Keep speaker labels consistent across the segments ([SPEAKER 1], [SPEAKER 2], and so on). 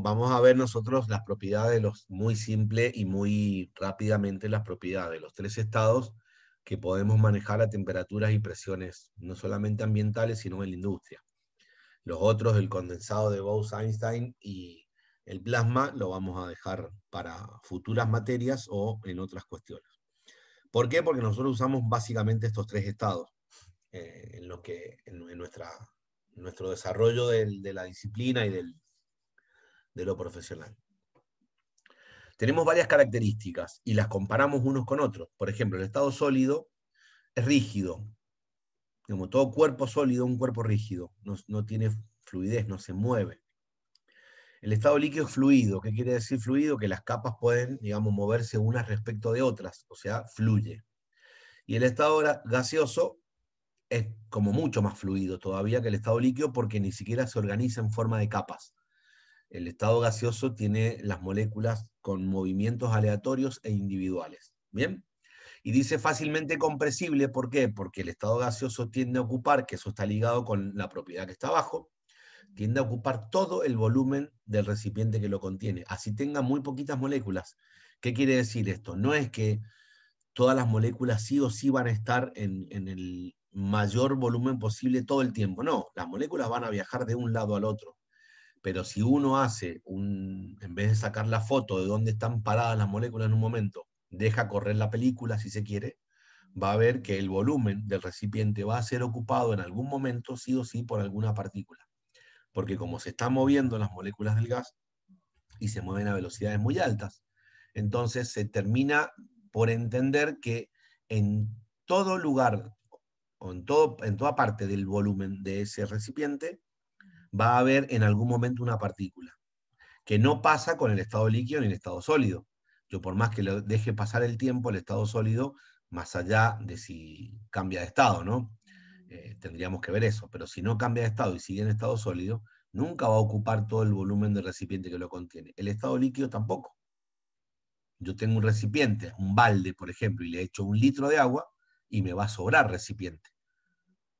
[SPEAKER 1] vamos a ver nosotros las propiedades, los, muy simple y muy rápidamente las propiedades de los tres estados que podemos manejar a temperaturas y presiones, no solamente ambientales, sino en la industria. Los otros, el condensado de Bose-Einstein y el plasma, lo vamos a dejar para futuras materias o en otras cuestiones. ¿Por qué? Porque nosotros usamos básicamente estos tres estados eh, en, lo que, en, nuestra, nuestro desarrollo de la disciplina y del, de lo profesional. Tenemos varias características y las comparamos unos con otros. Por ejemplo, el estado sólido es rígido. Como todo cuerpo sólido, un cuerpo rígido. No, tiene fluidez, no se mueve. El estado líquido es fluido. ¿Qué quiere decir fluido? Que las capas pueden, digamos, moverse unas respecto de otras, o sea, fluye. Y el estado gaseoso es como mucho más fluido todavía que el estado líquido porque ni siquiera se organiza en forma de capas. El estado gaseoso tiene las moléculas con movimientos aleatorios e individuales. ¿Bien? Y dice fácilmente compresible, ¿por qué? Porque el estado gaseoso tiende a ocupar, que eso está ligado con la propiedad que está abajo, tiende a ocupar todo el volumen del recipiente que lo contiene, así tenga muy poquitas moléculas. ¿Qué quiere decir esto? No es que todas las moléculas sí o sí van a estar en, en el mayor volumen posible todo el tiempo, no, las moléculas van a viajar de un lado al otro pero si uno hace un, en vez de sacar la foto de dónde están paradas las moléculas en un momento, deja correr la película si se quiere, va a ver que el volumen del recipiente va a ser ocupado en algún momento sí o sí por alguna partícula. Porque como se están moviendo las moléculas del gas y se mueven a velocidades muy altas, entonces se termina por entender que en todo lugar o en toda parte del volumen de ese recipiente va a haber en algún momento una partícula, que no pasa con el estado líquido ni el estado sólido. Yo por más que lo deje pasar el tiempo, el estado sólido, más allá de si cambia de estado, ¿no? Eh, tendríamos que ver eso, pero si no cambia de estado y sigue en estado sólido, nunca va a ocupar todo el volumen del recipiente que lo contiene. El estado líquido tampoco. Yo tengo un recipiente, un balde, por ejemplo, y le echo un litro de agua y me va a sobrar recipiente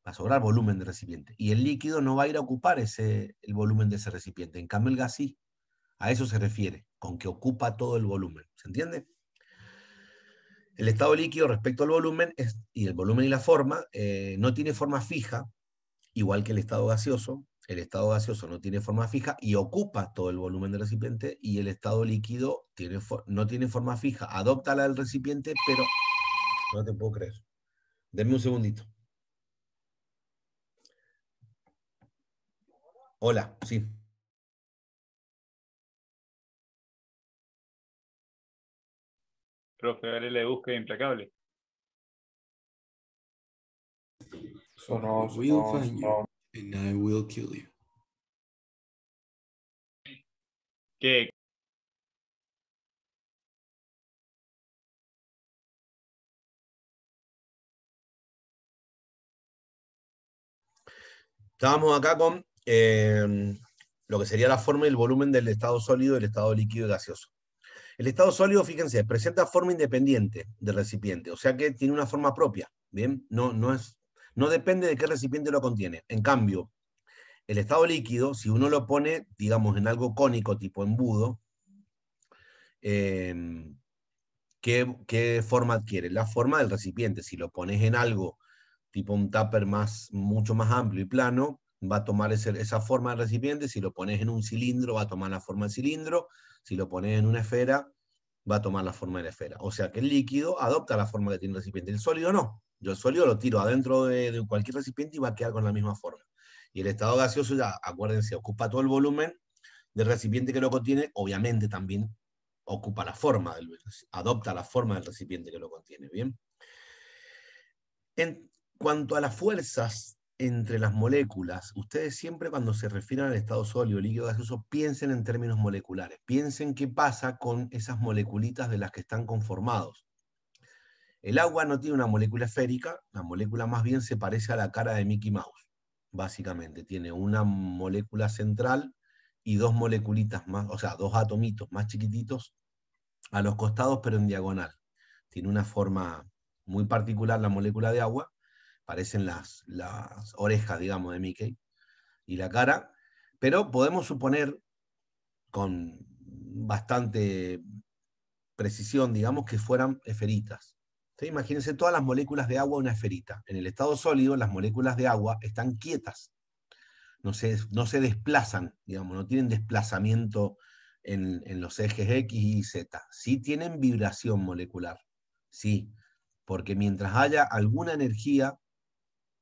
[SPEAKER 1] va a sobrar volumen de recipiente. Y el líquido no va a ir a ocupar ese, el volumen de ese recipiente. En cambio, el gas A eso se refiere, con que ocupa todo el volumen. ¿Se entiende? El estado líquido respecto al volumen es, y el volumen y la forma eh, no tiene forma fija, igual que el estado gaseoso. El estado gaseoso no tiene forma fija y ocupa todo el volumen del recipiente y el estado líquido tiene no tiene forma fija. Adopta la del recipiente, pero no te puedo creer. Denme un segundito.
[SPEAKER 2] Hola, sí.
[SPEAKER 3] Profe, dale la búsqueda implacable.
[SPEAKER 2] will find you And I will kill you. ¿Qué? Estábamos acá con Em, lo que sería
[SPEAKER 1] la forma y el volumen del estado sólido, el estado líquido y gaseoso. El estado sólido, fíjense, presenta forma independiente del recipiente, o sea que tiene una forma propia, ¿bien? No, no, es, no depende de qué recipiente lo contiene. En cambio, el estado líquido, si uno lo pone, digamos, en algo cónico, tipo embudo, em, ¿qué, ¿qué, forma adquiere? La forma del recipiente. Si lo pones en algo tipo un tupper más, mucho más amplio y plano, va a tomar esa forma del recipiente, si lo pones en un cilindro va a tomar la forma del cilindro, si lo pones en una esfera va a tomar la forma de la esfera. O sea que el líquido adopta la forma que tiene el recipiente, el sólido no. Yo el sólido lo tiro adentro de, cualquier recipiente y va a quedar con la misma forma. Y el estado gaseoso ya, acuérdense, ocupa todo el volumen del recipiente que lo contiene, obviamente también ocupa la forma, del, adopta la forma del recipiente que lo contiene. Bien. En cuanto a las fuerzas entre las moléculas, ustedes siempre cuando se refieran al estado sólido, líquido, gaseoso, piensen en términos moleculares, piensen qué pasa con esas moleculitas de las que están conformados. El agua no tiene una molécula esférica, la molécula más bien se parece a la cara de Mickey Mouse, básicamente. Tiene una molécula central y dos moleculitas más, o sea, dos atomitos más chiquititos a los costados, pero en diagonal. Tiene una forma muy particular la molécula de agua parecen las, orejas, digamos, de Mickey y la cara, pero podemos suponer con bastante precisión, digamos, que fueran esferitas. Imagínense todas las moléculas de agua una esferita. En el estado sólido, las moléculas de agua están quietas, no se, no se desplazan, digamos, no tienen desplazamiento en, en, los ejes X y Z. Sí tienen vibración molecular, sí, porque mientras haya alguna energía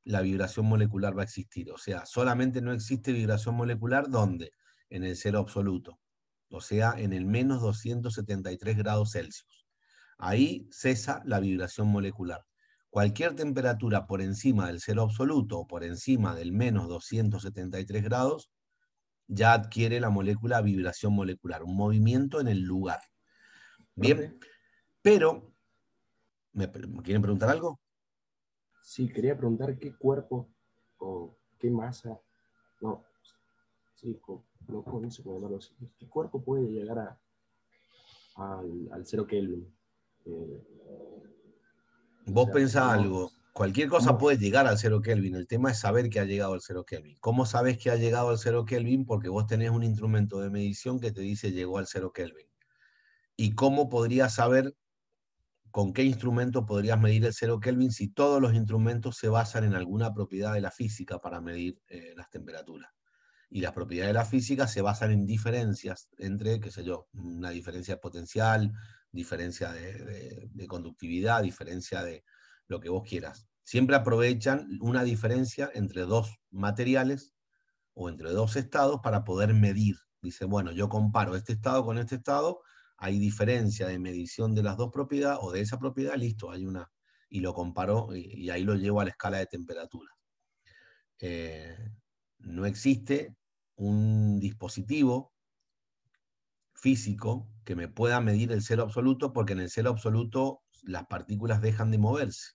[SPEAKER 1] la vibración molecular va a existir. O sea, solamente no existe vibración molecular ¿dónde? En el cero absoluto, o sea, en el menos 273 grados Celsius. Ahí cesa la vibración molecular. Cualquier temperatura por encima del cero absoluto o por encima del menos 273 grados ya adquiere la molécula vibración molecular, un movimiento en el lugar. Bien,
[SPEAKER 3] pero, ¿me quieren preguntar algo? Sí, quería preguntar qué cuerpo o qué masa, no, sí, no, qué cuerpo puede llegar al, al cero Kelvin.
[SPEAKER 1] Eh, vos o algo, cualquier cosa puede llegar al cero Kelvin, el tema es saber que ha llegado al cero Kelvin. ¿Cómo sabes que ha llegado al cero Kelvin? Porque vos tenés un instrumento de medición que te dice llegó al cero Kelvin. ¿Y cómo podría saber con qué instrumento podrías medir el cero Kelvin si todos los instrumentos se basan en alguna propiedad de la física para medir eh, las temperaturas. Y las propiedades de la física se basan en diferencias entre, qué sé yo, una diferencia de potencial, diferencia de conductividad, diferencia de lo que vos quieras. Siempre aprovechan una diferencia entre dos materiales o entre dos estados para poder medir. Dice, bueno, yo comparo este estado con este estado hay diferencia de medición de las dos propiedades o de esa propiedad, listo, hay una, y lo comparo y, ahí lo llevo a la escala de temperatura. Eh, no existe un dispositivo físico que me pueda medir el cero absoluto porque en el cero absoluto las partículas dejan de moverse.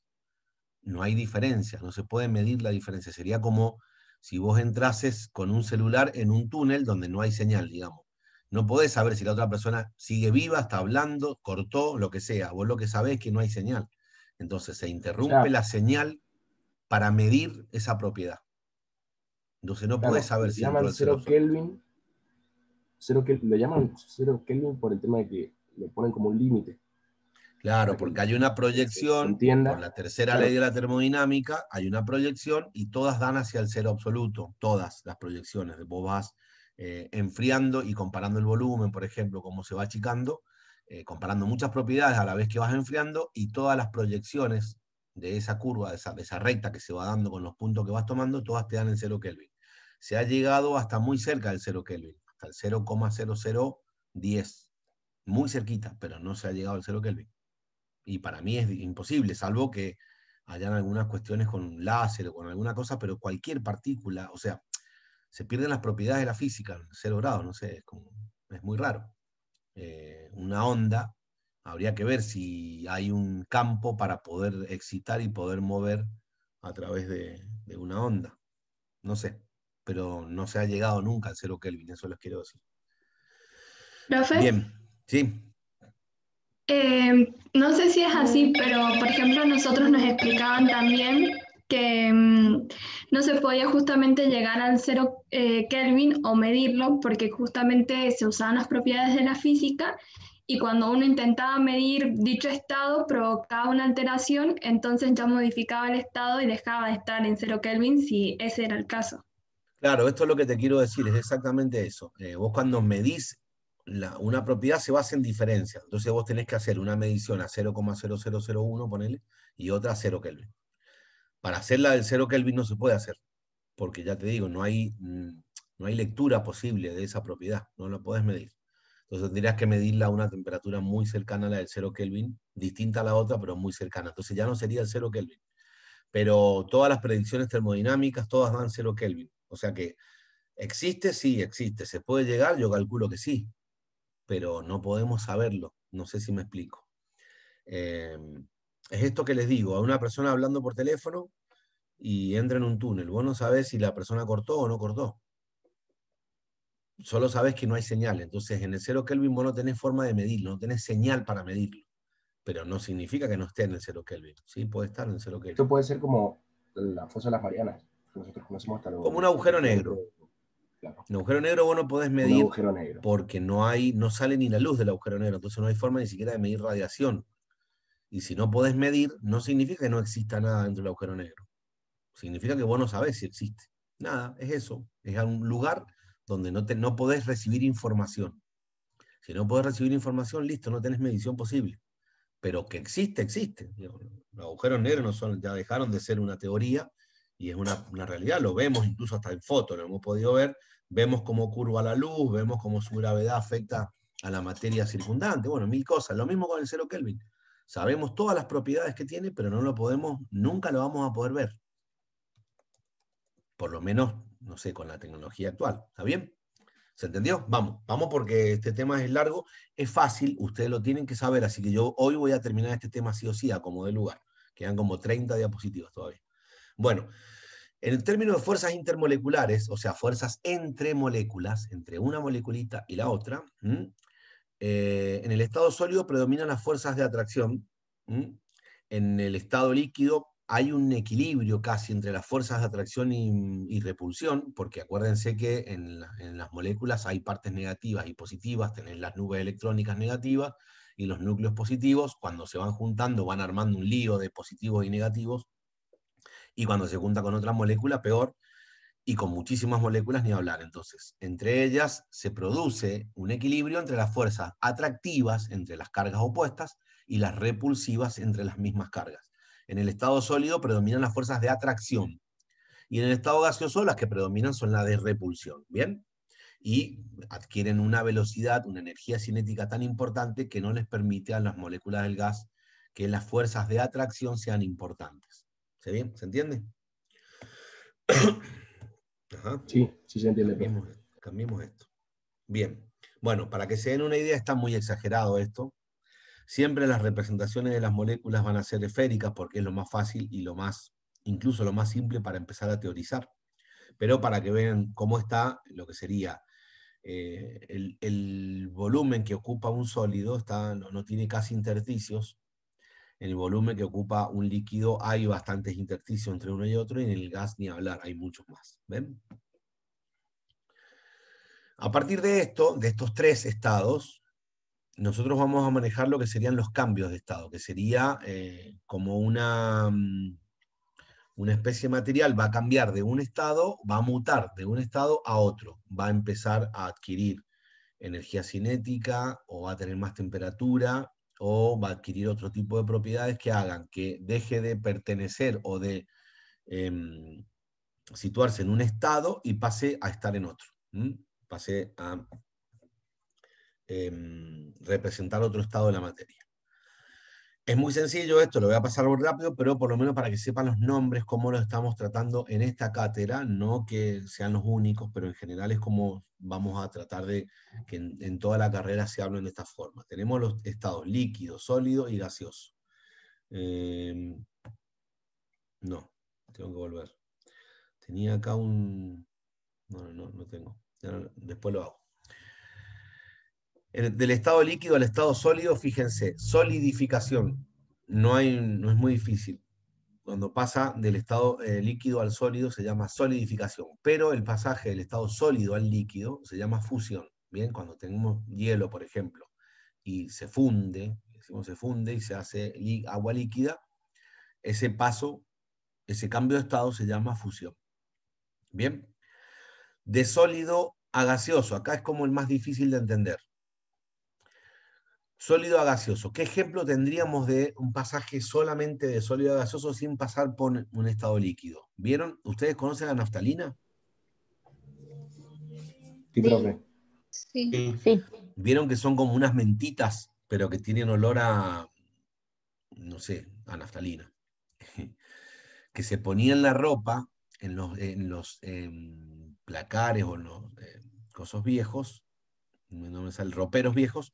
[SPEAKER 1] No hay diferencia, no se puede medir la diferencia. Sería como si vos entrases con un celular en un túnel donde no hay señal, digamos. No podés saber si la otra persona sigue viva, está hablando, cortó, lo que sea. Vos lo que sabés es que no hay señal. Entonces se interrumpe la señal para medir
[SPEAKER 3] esa propiedad. Entonces no puedes podés saber si... Llaman cero Kelvin, cero Kelvin, lo llaman cero Kelvin por el tema de que lo ponen como un límite.
[SPEAKER 1] Claro, porque hay una proyección, por la tercera ley de la termodinámica, hay una proyección y todas dan hacia el cero absoluto, todas las proyecciones. Vos vas eh, enfriando y comparando el volumen, por ejemplo, cómo se va achicando, eh, comparando muchas propiedades a la vez que vas enfriando y todas las proyecciones de esa curva, de esa, recta que se va dando con los puntos que vas tomando, todas te dan el 0 Kelvin. Se ha llegado hasta muy cerca del 0 Kelvin, hasta el 0,0010, muy cerquita, pero no se ha llegado al 0 Kelvin. Y para mí es imposible, salvo que hayan algunas cuestiones con un láser o con alguna cosa, pero cualquier partícula, o sea, se pierden las propiedades de la física, cero grado, no sé, es, muy raro. Eh, una onda, habría que ver si hay un campo para poder excitar y poder mover a través de, una onda. No sé, pero no se ha llegado nunca al cero Kelvin, eso les quiero decir. ¿Profe? Bien, sí.
[SPEAKER 2] Eh, no sé si es así, pero por ejemplo nosotros nos explicaban también que mm, no se podía justamente llegar al cero eh, Kelvin o medirlo, porque justamente se usaban las propiedades de la física y cuando uno intentaba medir dicho estado provocaba una alteración, entonces ya modificaba el estado y dejaba de estar en cero Kelvin si ese era el caso.
[SPEAKER 1] Claro, esto es lo que te quiero decir, es exactamente eso. Eh, vos cuando medís la, una propiedad se basa en diferencias, entonces vos tenés que hacer una medición a 0,0001, ponele, y otra a 0 Kelvin. Para hacerla del 0 Kelvin no se puede hacer, porque ya te digo, no hay, mm, no hay lectura posible de esa propiedad, no la puedes medir. Entonces tendrías que medirla a una temperatura muy cercana a la del 0 Kelvin, distinta a la otra, pero muy cercana. Entonces ya no sería el 0 Kelvin. Pero todas las predicciones termodinámicas, todas dan 0 Kelvin. O sea que existe, sí, existe. ¿Se puede llegar? Yo calculo que sí, pero no podemos saberlo. No sé si me explico. Eh, es esto que les digo, a una persona hablando por teléfono, y entra en un túnel. Vos no sabés si la persona cortó o no cortó. Solo sabes que no hay señal. Entonces, en el cero Kelvin vos no tenés forma de medirlo, no tenés señal para medirlo. Pero no significa que no esté en el cero Kelvin. Sí, puede estar en el cero Kelvin. Esto puede ser como la fosa de las Marianas, Como un agujero negro. Un agujero negro vos no podés medir porque no, hay, no sale ni la luz del agujero negro, entonces no hay forma ni siquiera de medir radiación. Y si no podés medir, no significa que no exista nada dentro del agujero negro. Significa que vos no sabés si existe. Nada, es eso. Es un lugar donde no, te, no podés recibir información. Si no podés recibir información, listo, no tenés medición posible. Pero que existe, existe. Los agujeros negros no son, ya dejaron de ser una teoría y es una, realidad. Lo vemos incluso hasta en fotos, lo hemos podido ver. Vemos cómo curva la luz, vemos cómo su gravedad afecta a la materia circundante. Bueno, mil cosas. Lo mismo con el cero Kelvin. Sabemos todas las propiedades que tiene, pero no lo podemos, nunca lo vamos a poder ver. Por lo menos, no sé, con la tecnología actual. ¿Está bien? ¿Se entendió? Vamos, vamos porque este tema es largo, es fácil, ustedes lo tienen que saber, así que yo hoy voy a terminar este tema sí o sí, a como de lugar. Quedan como 30 diapositivas todavía. Bueno, en el término de fuerzas intermoleculares, o sea, fuerzas entre moléculas, entre una moleculita y la otra, eh, en el estado sólido predominan las fuerzas de atracción, en el estado líquido hay un equilibrio casi entre las fuerzas de atracción y, mm, repulsión, porque acuérdense que en, en, las moléculas hay partes negativas y positivas, tenés las nubes electrónicas negativas y los núcleos positivos, cuando se van juntando van armando un lío de positivos y negativos, y cuando se junta con otra molécula, peor, y con muchísimas moléculas ni hablar. Entonces, entre ellas se produce un equilibrio entre las fuerzas atractivas, entre las cargas opuestas, y las repulsivas entre las mismas cargas. En el estado sólido predominan las fuerzas de atracción y en el estado gaseoso las que predominan son las de repulsión, ¿bien? Y adquieren una velocidad, una energía cinética tan importante que no les permite a las moléculas del gas que las fuerzas de atracción sean importantes. ¿Se, bien? ¿Se entiende?
[SPEAKER 3] Sí, sí se entiende.
[SPEAKER 1] cambiemos esto. Bien. Bueno, para que se den una idea, está muy exagerado esto. Siempre las representaciones de las moléculas van a ser esféricas porque es lo más fácil y lo más, incluso lo más simple para empezar a teorizar. Pero para que vean cómo está lo que sería eh, el, volumen que ocupa un sólido, está, no, tiene casi intersticios. En el volumen que ocupa un líquido hay bastantes intersticios entre uno y otro, y en el gas ni hablar, hay muchos más. ¿Ven? A partir de esto, de estos tres estados, nosotros vamos a manejar lo que serían los cambios de estado, que sería eh, como una, mm, una especie material, va a cambiar de un estado, va a mutar de un estado a otro, va a empezar a adquirir energía cinética o va a tener más temperatura o va a adquirir otro tipo de propiedades que hagan que deje de pertenecer o de em, situarse en un estado y pase a estar en otro, pase a Em, representar otro estado de la materia. Es muy sencillo esto, lo voy a pasar muy rápido, pero por lo menos para que sepan los nombres, cómo lo estamos tratando en esta cátedra, no que sean los únicos, pero en general es como vamos a tratar de que en, toda la carrera se hablen de esta forma. Tenemos los estados líquido, sólido y gaseoso. Em, no, tengo que volver. Tenía acá un... No, no, no tengo. Después lo hago del estado líquido al estado sólido, fíjense, solidificación. No, hay, no es muy difícil. Cuando pasa del estado eh, líquido al sólido se llama solidificación, pero el pasaje del estado sólido al líquido se llama fusión. Bien, cuando tenemos hielo, por ejemplo, y se funde, decimos se funde y se hace agua líquida, ese paso, ese cambio de estado se llama fusión. Bien, de sólido a gaseoso, acá es como el más difícil de entender Sólido a gaseoso. ¿Qué ejemplo tendríamos de un pasaje solamente de sólido a gaseoso sin pasar por un estado líquido? ¿Vieron? ¿Ustedes conocen la naftalina? Sí, profe. Sí. ¿Vieron que son como unas mentitas, pero que tienen olor a, no sé, a naftalina? que se ponían en la ropa, en los, en los placares o en los eh, cosos viejos, no me sale, roperos viejos,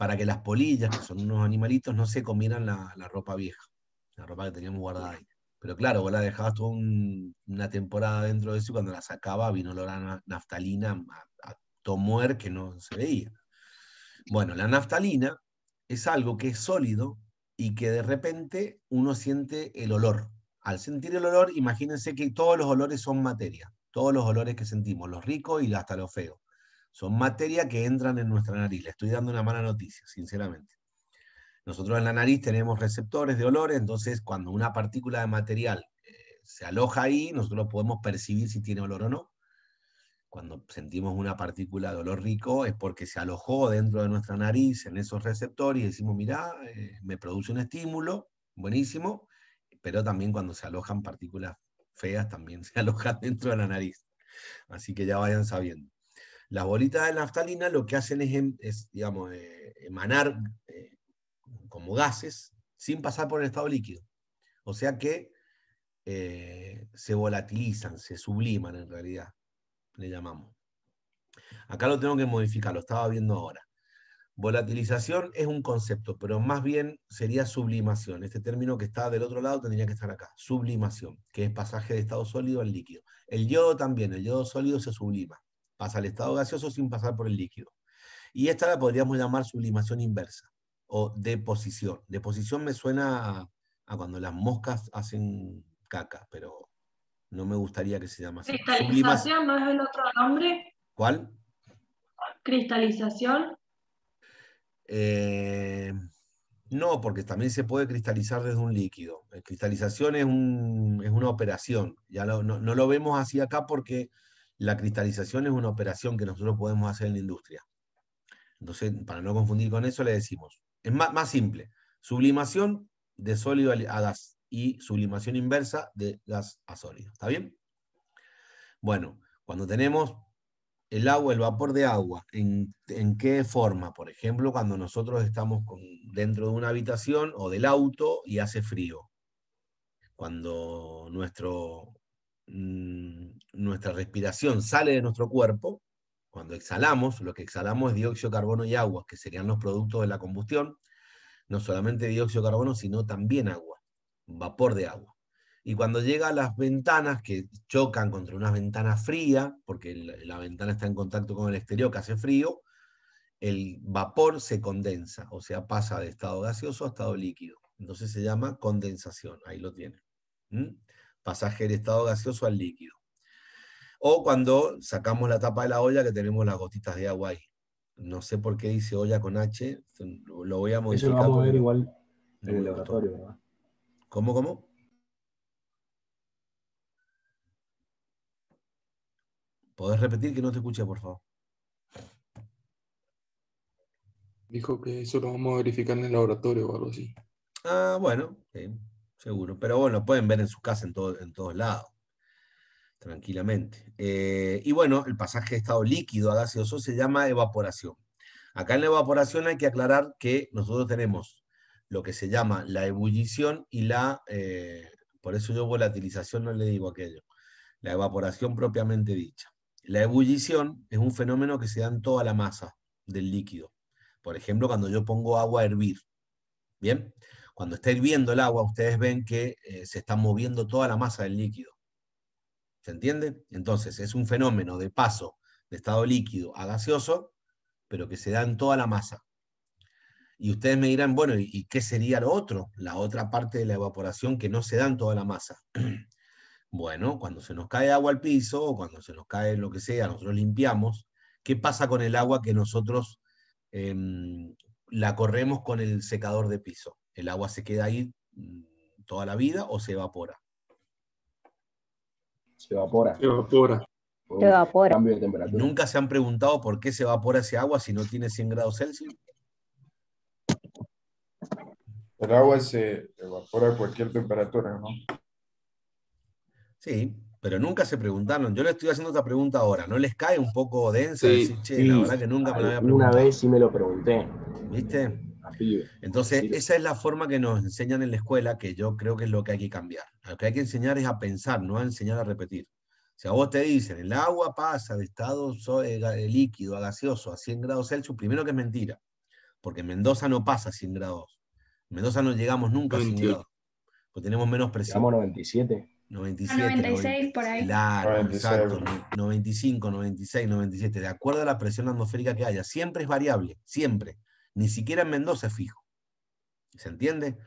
[SPEAKER 1] para que las polillas, que son unos animalitos, no se comieran la, ropa vieja, la ropa que teníamos guardada ahí. Pero claro, vos la dejabas toda una temporada dentro de eso y cuando la sacaba vino olor a naftalina, a, a que no se veía. Bueno, la naftalina es algo que es sólido y que de repente uno siente el olor. Al sentir el olor, imagínense que todos los olores son materia, todos los olores que sentimos, los ricos y hasta los feos. Son materia que entran en nuestra nariz. Le estoy dando una mala noticia, sinceramente. Nosotros en la nariz tenemos receptores de olores, entonces cuando una partícula de material eh, se aloja ahí, nosotros podemos percibir si tiene olor o no. Cuando sentimos una partícula de olor rico es porque se alojó dentro de nuestra nariz en esos receptores y decimos, mira, eh, me produce un estímulo, buenísimo, pero también cuando se alojan partículas feas también se alojan dentro de la nariz. Así que ya vayan sabiendo. Las bolitas de naftalina lo que hacen es, em, digamos, eh, emanar eh, como gases sin pasar por el estado líquido. O sea que eh, se volatilizan, se subliman en realidad, le llamamos. Acá lo tengo que modificar, lo estaba viendo ahora. Volatilización es un concepto, pero más bien sería sublimación. Este término que está del otro lado tendría que estar acá, sublimación, que es pasaje de estado sólido al líquido. El yodo también, el yodo sólido se sublima pasa al estado gaseoso sin pasar por el líquido. Y esta la podríamos llamar sublimación inversa o deposición. Deposición me suena a, cuando las moscas hacen caca, pero no me gustaría que se llama así. ¿Cristalización
[SPEAKER 2] no es el otro nombre? ¿Cuál? ¿Cristalización?
[SPEAKER 1] Eh, no, porque también se puede cristalizar desde un líquido. Eh, cristalización es, es, una operación. Ya no, no, lo vemos así acá porque la cristalización es una operación que nosotros podemos hacer en la industria. Entonces, para no confundir con eso, le decimos, es más, simple, sublimación de sólido a gas y sublimación inversa de gas a sólido. ¿Está bien? Bueno, cuando tenemos el agua, el vapor de agua, ¿en, qué forma? Por ejemplo, cuando nosotros estamos dentro de una habitación o del auto y hace frío. Cuando nuestro Mm, nuestra respiración sale de nuestro cuerpo, cuando exhalamos, lo que exhalamos es dióxido de carbono y agua, que serían los productos de la combustión, no solamente dióxido de carbono, sino también agua, vapor de agua. Y cuando llega a las ventanas, que chocan contra unas ventanas fría, porque la ventana está en contacto con el exterior, que hace frío, el vapor se condensa, o sea, pasa de estado gaseoso a estado líquido. Entonces se llama condensación, ahí lo tiene, pasaje del estado gaseoso al líquido. O cuando sacamos la tapa de la olla que tenemos las gotitas de agua ahí. No sé por qué dice olla con H, lo voy a modificar. Eso lo vamos a ver igual en el laboratorio, ¿verdad? ¿Cómo, cómo? ¿Podés repetir que no te escuche, por favor?
[SPEAKER 3] Dijo que eso lo vamos a verificar en el laboratorio o algo así.
[SPEAKER 1] Ah, bueno, seguro. Pero bueno, pueden ver en su casa en, todos lados, tranquilamente. Eh, y bueno, el pasaje de estado líquido a gaseoso se llama evaporación. Acá en la evaporación hay que aclarar que nosotros tenemos lo que se llama la ebullición y la, eh, por eso yo volatilización no le digo aquello, la evaporación propiamente dicha. La ebullición es un fenómeno que se da en toda la masa del líquido. Por ejemplo, cuando yo pongo agua a hervir. Bien, cuando está hirviendo el agua, ustedes ven que eh, se está moviendo toda la masa del líquido. ¿Se entiende? Entonces, es un fenómeno de paso de estado líquido a gaseoso, pero que se da en toda la masa. Y ustedes me dirán, bueno, ¿y qué sería lo otro? La otra parte de la evaporación que no se da en toda la masa. bueno, cuando se nos cae agua al piso o cuando se nos cae lo que sea, nosotros limpiamos. ¿Qué pasa con el agua que nosotros em, la corremos con el secador de piso? el agua se queda ahí mm, toda la vida o se evapora. Se evapora. Se evapora.
[SPEAKER 3] Se evapora. Cambio de temperatura.
[SPEAKER 1] ¿Nunca se han preguntado por qué se evapora ese agua si no tiene 100 grados Celsius? El agua se evapora a cualquier temperatura, ¿no? Sí, pero nunca se preguntaron. Yo le estoy haciendo esta pregunta ahora. ¿No les cae un poco densa? nunca Una vez
[SPEAKER 3] sí me lo pregunté.
[SPEAKER 1] ¿Viste? Entonces, esa es la forma que nos enseñan en la escuela, que yo creo que es lo que hay que cambiar. Lo que hay que enseñar es a pensar, no a enseñar a repetir. Si a vos te dicen, el agua pasa de estado eh, eh, líquido a gaseoso a 100 grados Celsius, primero que es mentira, porque en Mendoza no pasa a 100 grados. En Mendoza no llegamos nunca a 100 grados, porque tenemos menos presión. Llegamos 97. 97. 96
[SPEAKER 2] por ahí. Claro, exacto.
[SPEAKER 1] 95, 96, 97, de acuerdo a la presión atmosférica que haya. Siempre es variable, siempre ni siquiera en Mendoza es fijo. ¿Se entiende?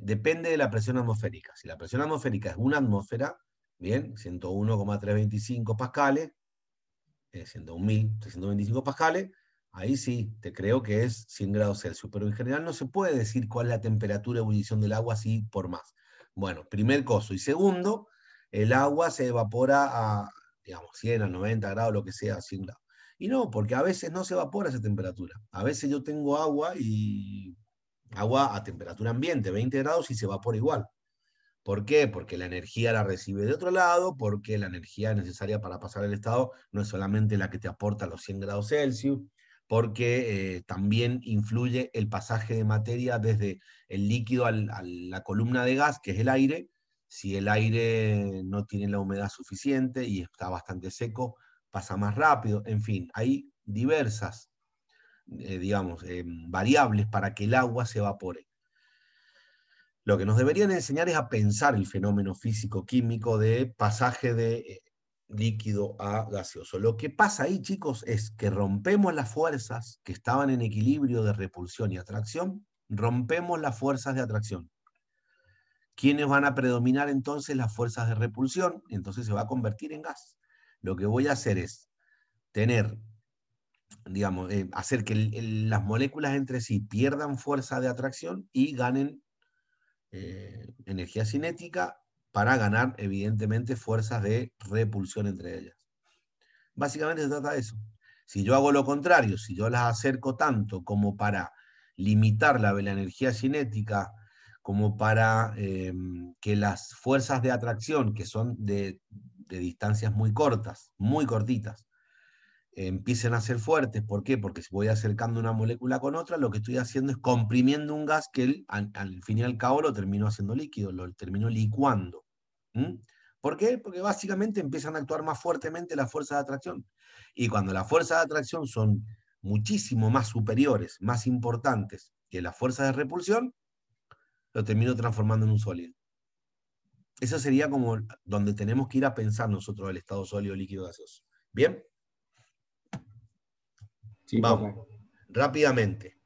[SPEAKER 1] Depende de la presión atmosférica. Si la presión atmosférica es una atmósfera, bien, 101,325 pascales, 101.325 eh, pascales, ahí sí, te creo que es 100 grados Celsius, pero en general no se puede decir cuál es la temperatura de ebullición del agua así por más. Bueno, primer coso. Y segundo, el agua se evapora a, digamos, 100 a 90 grados, lo que sea, 100 grados. Y no, porque a veces no se evapora esa temperatura. A veces yo tengo agua y agua a temperatura ambiente, 20 grados, y se evapora igual. ¿Por qué? Porque la energía la recibe de otro lado, porque la energía necesaria para pasar el estado no es solamente la que te aporta los 100 grados Celsius, porque eh, también influye el pasaje de materia desde el líquido a la columna de gas, que es el aire. Si el aire no tiene la humedad suficiente y está bastante seco, pasa más rápido, en fin, hay diversas, eh, digamos, eh, variables para que el agua se evapore. Lo que nos deberían enseñar es a pensar el fenómeno físico-químico de pasaje de eh, líquido a gaseoso. Lo que pasa ahí, chicos, es que rompemos las fuerzas que estaban en equilibrio de repulsión y atracción, rompemos las fuerzas de atracción. ¿Quiénes van a predominar entonces las fuerzas de repulsión? Entonces se va a convertir en gas. Lo que voy a hacer es tener, digamos, eh, hacer que las moléculas entre sí pierdan fuerza de atracción y ganen eh, energía cinética para ganar, evidentemente, fuerzas de repulsión entre ellas. Básicamente se trata de eso. Si yo hago lo contrario, si yo las acerco tanto como para limitar la, la energía cinética, como para eh, que las fuerzas de atracción, que son de de distancias muy cortas, muy cortitas, empiecen a ser fuertes. ¿Por qué? Porque si voy acercando una molécula con otra, lo que estoy haciendo es comprimiendo un gas que al, fin y al cabo lo termino haciendo líquido, lo termino licuando. ¿Mm? ¿Por qué? Porque básicamente empiezan a actuar más fuertemente las fuerzas de atracción. Y cuando las fuerzas de atracción son muchísimo más superiores, más importantes que las fuerzas de repulsión, lo termino transformando en un sólido. Eso sería como donde tenemos que ir a pensar nosotros el estado sólido, líquido, gaseoso. ¿Bien? Sí, Vamos, rápidamente.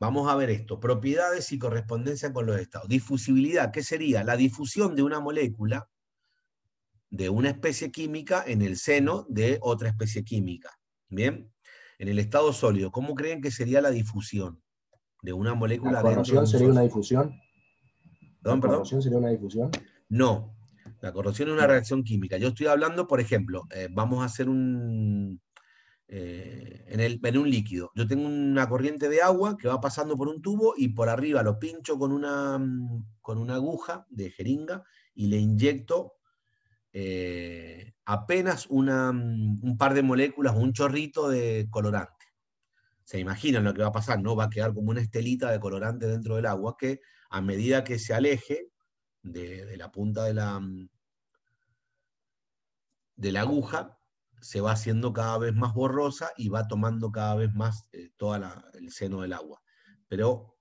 [SPEAKER 1] Vamos a ver esto. Propiedades y correspondencia con los estados. Difusibilidad, ¿qué sería? La difusión de una molécula de una especie química en el seno de otra especie química. ¿Bien? En el estado sólido, ¿cómo creen que sería la difusión de una molécula? ¿La sería una
[SPEAKER 3] difusión? ¿Perdón, perdón? ¿La sería una difusión?
[SPEAKER 1] No, la corrosión es una reacción química. Yo estoy hablando, por ejemplo, eh, vamos a hacer un... Eh, en, un líquido. Yo tengo una corriente de agua que va pasando por un tubo y por arriba lo pincho con una, con una aguja de jeringa y le inyecto eh, apenas un par de moléculas, un chorrito de colorante. Se imaginan lo que va a pasar, ¿no? Va a quedar como una estelita de colorante dentro del agua que a medida que se aleje de, la punta de la, mm, de la aguja se va haciendo cada vez más borrosa y va tomando cada vez más eh, toda todo el seno del agua. Pero,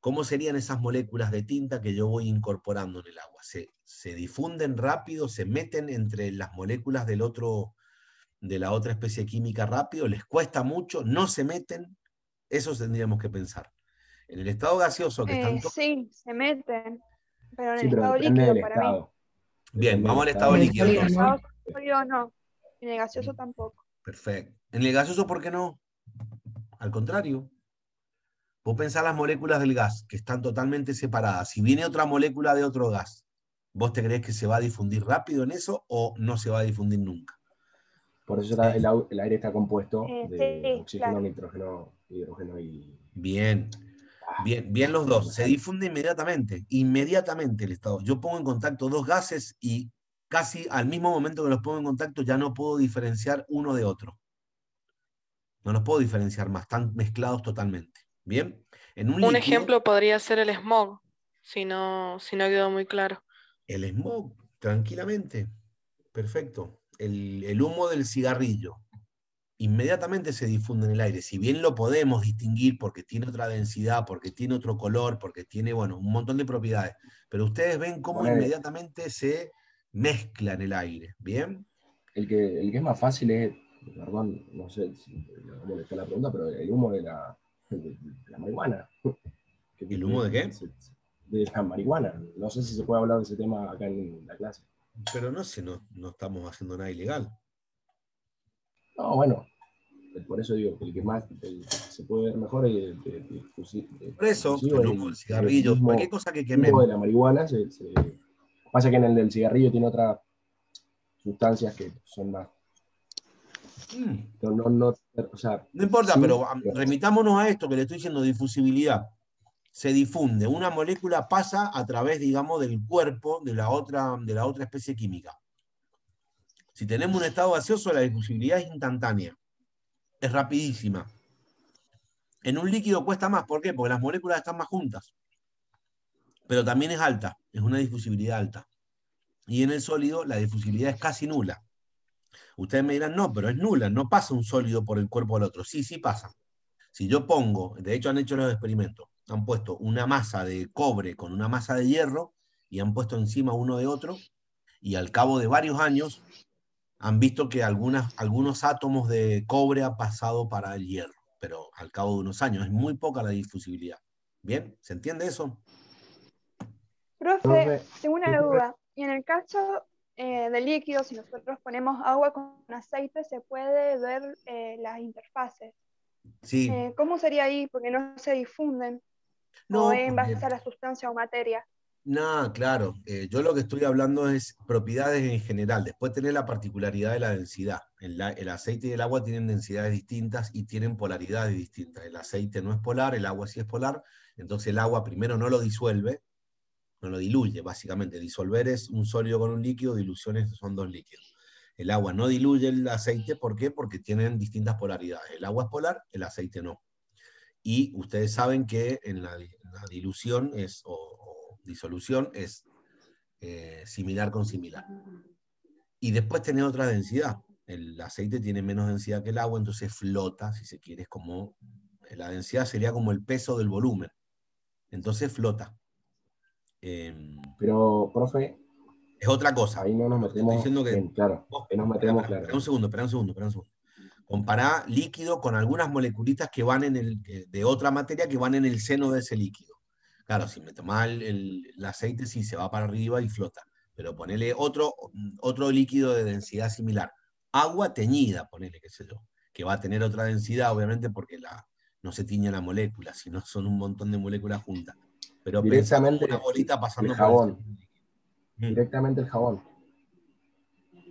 [SPEAKER 1] ¿cómo serían esas moléculas de tinta que yo voy incorporando en el agua? Se, se difunden rápido, se meten entre las moléculas del otro, de la otra especie química rápido, les cuesta mucho, no se meten, eso tendríamos que pensar. En el estado gaseoso que están... Eh,
[SPEAKER 2] sí, se meten. Pero en el estado líquido para mí.
[SPEAKER 1] Bien, vamos al estado líquido. En
[SPEAKER 2] el no. En el gaseoso tampoco.
[SPEAKER 1] Perfecto. En el gaseoso, ¿por qué no? Al contrario. Vos pensás las moléculas del gas, que están totalmente separadas. Si viene otra molécula de otro gas, ¿vos te crees que se va a difundir rápido en eso o
[SPEAKER 3] no se va a difundir nunca? Por eso el, aire está compuesto eh, de oxígeno, nitrógeno, hidrógeno y...
[SPEAKER 1] Bien. Bien, bien los dos. Se difunde inmediatamente, inmediatamente el estado. Yo pongo en contacto dos gases y casi al mismo momento que los pongo en contacto ya no puedo diferenciar uno de otro. No los puedo diferenciar más, están mezclados totalmente. Bien. En un, ejemplo
[SPEAKER 2] podría ser el smog, si no, si no quedó muy claro.
[SPEAKER 1] El smog, tranquilamente. Perfecto. El, el humo del cigarrillo, inmediatamente se difunde en el aire. Si bien lo podemos distinguir porque tiene otra densidad, porque tiene otro color, porque tiene, bueno, un montón
[SPEAKER 3] de propiedades, pero ustedes ven cómo inmediatamente se mezcla en el aire, ¿bien? El que, el que es más fácil es, perdón, no sé si cómo la pregunta, pero el humo de la, la marihuana. ¿El humo de qué? De la marihuana. No sé si se puede hablar de ese tema acá en la clase. Pero no sé, no, no estamos haciendo nada ilegal. No, bueno, eh, por eso digo el que más se puede ver mejor es el, eh, eh, pues, Por eso, cualquier cosa que queme. de la marihuana Pasa que en el del cigarrillo tiene otras sustancias que son más. Mm. No, importa, pero
[SPEAKER 1] remitámonos a esto que le estoy diciendo, difusibilidad. Se difunde, una molécula pasa a través, digamos, del cuerpo de la otra, de la otra especie química. Si tenemos un estado gaseoso, la difusibilidad es instantánea es rapidísima. En un líquido cuesta más, ¿por qué? Porque las moléculas están más juntas, pero también es alta, es una difusibilidad alta. Y en el sólido la difusibilidad es casi nula. Ustedes me dirán, no, pero es nula, no pasa un sólido por el cuerpo del otro. Sí, sí pasa. Si yo pongo, de hecho han hecho los experimentos, han puesto una masa de cobre con una masa de hierro y han puesto encima uno de otro y al cabo de varios años han visto que algunos átomos de cobre han pasado para el hierro, pero al cabo de unos años es muy poca la difusibilidad. ¿Bien? ¿Se entiende eso?
[SPEAKER 2] Profe, tengo una duda. Y en el caso eh, de líquido, si nosotros ponemos agua con aceite, se puede ver eh, las interfaces. Sí. Eh, ¿Cómo sería ahí? Porque no se difunden. No. en base a la sustancia o materia.
[SPEAKER 1] No, claro. Eh, yo lo que estoy hablando es propiedades en general. Después tener la particularidad de la densidad. El, aceite y el agua tienen densidades distintas y tienen polaridades distintas. El aceite no es polar, el agua sí es polar. Entonces el agua primero no lo disuelve, no lo diluye, básicamente. Disolver es un sólido con un líquido, diluciones son dos líquidos. El agua no diluye el aceite, ¿por qué? Porque tienen distintas polaridades. El agua es polar, el aceite no. Y ustedes saben que en la, dilución es, disolución es eh, similar con similar. Y después tiene otra densidad. El aceite tiene menos densidad que el agua, entonces flota, si se quiere, como, la densidad sería como el peso del volumen. Entonces flota. Em, Pero, profe. Es otra cosa. Ahí no nos metemos. diciendo que, claro, metemos, espera, un segundo, espera un segundo, espera un segundo. Compará líquido con algunas moleculitas que van en el, de otra materia que van en el seno de ese líquido. Claro, si me toma el, aceite, sí, se va para arriba y flota. Pero ponele otro, otro líquido de densidad similar. Agua teñida, ponele, qué sé yo. Que va a tener otra densidad, obviamente, porque la, no se tiñe la molécula, sino son un montón de moléculas juntas. Pero directamente una bolita pasando el jabón.
[SPEAKER 3] Mm. Directamente el jabón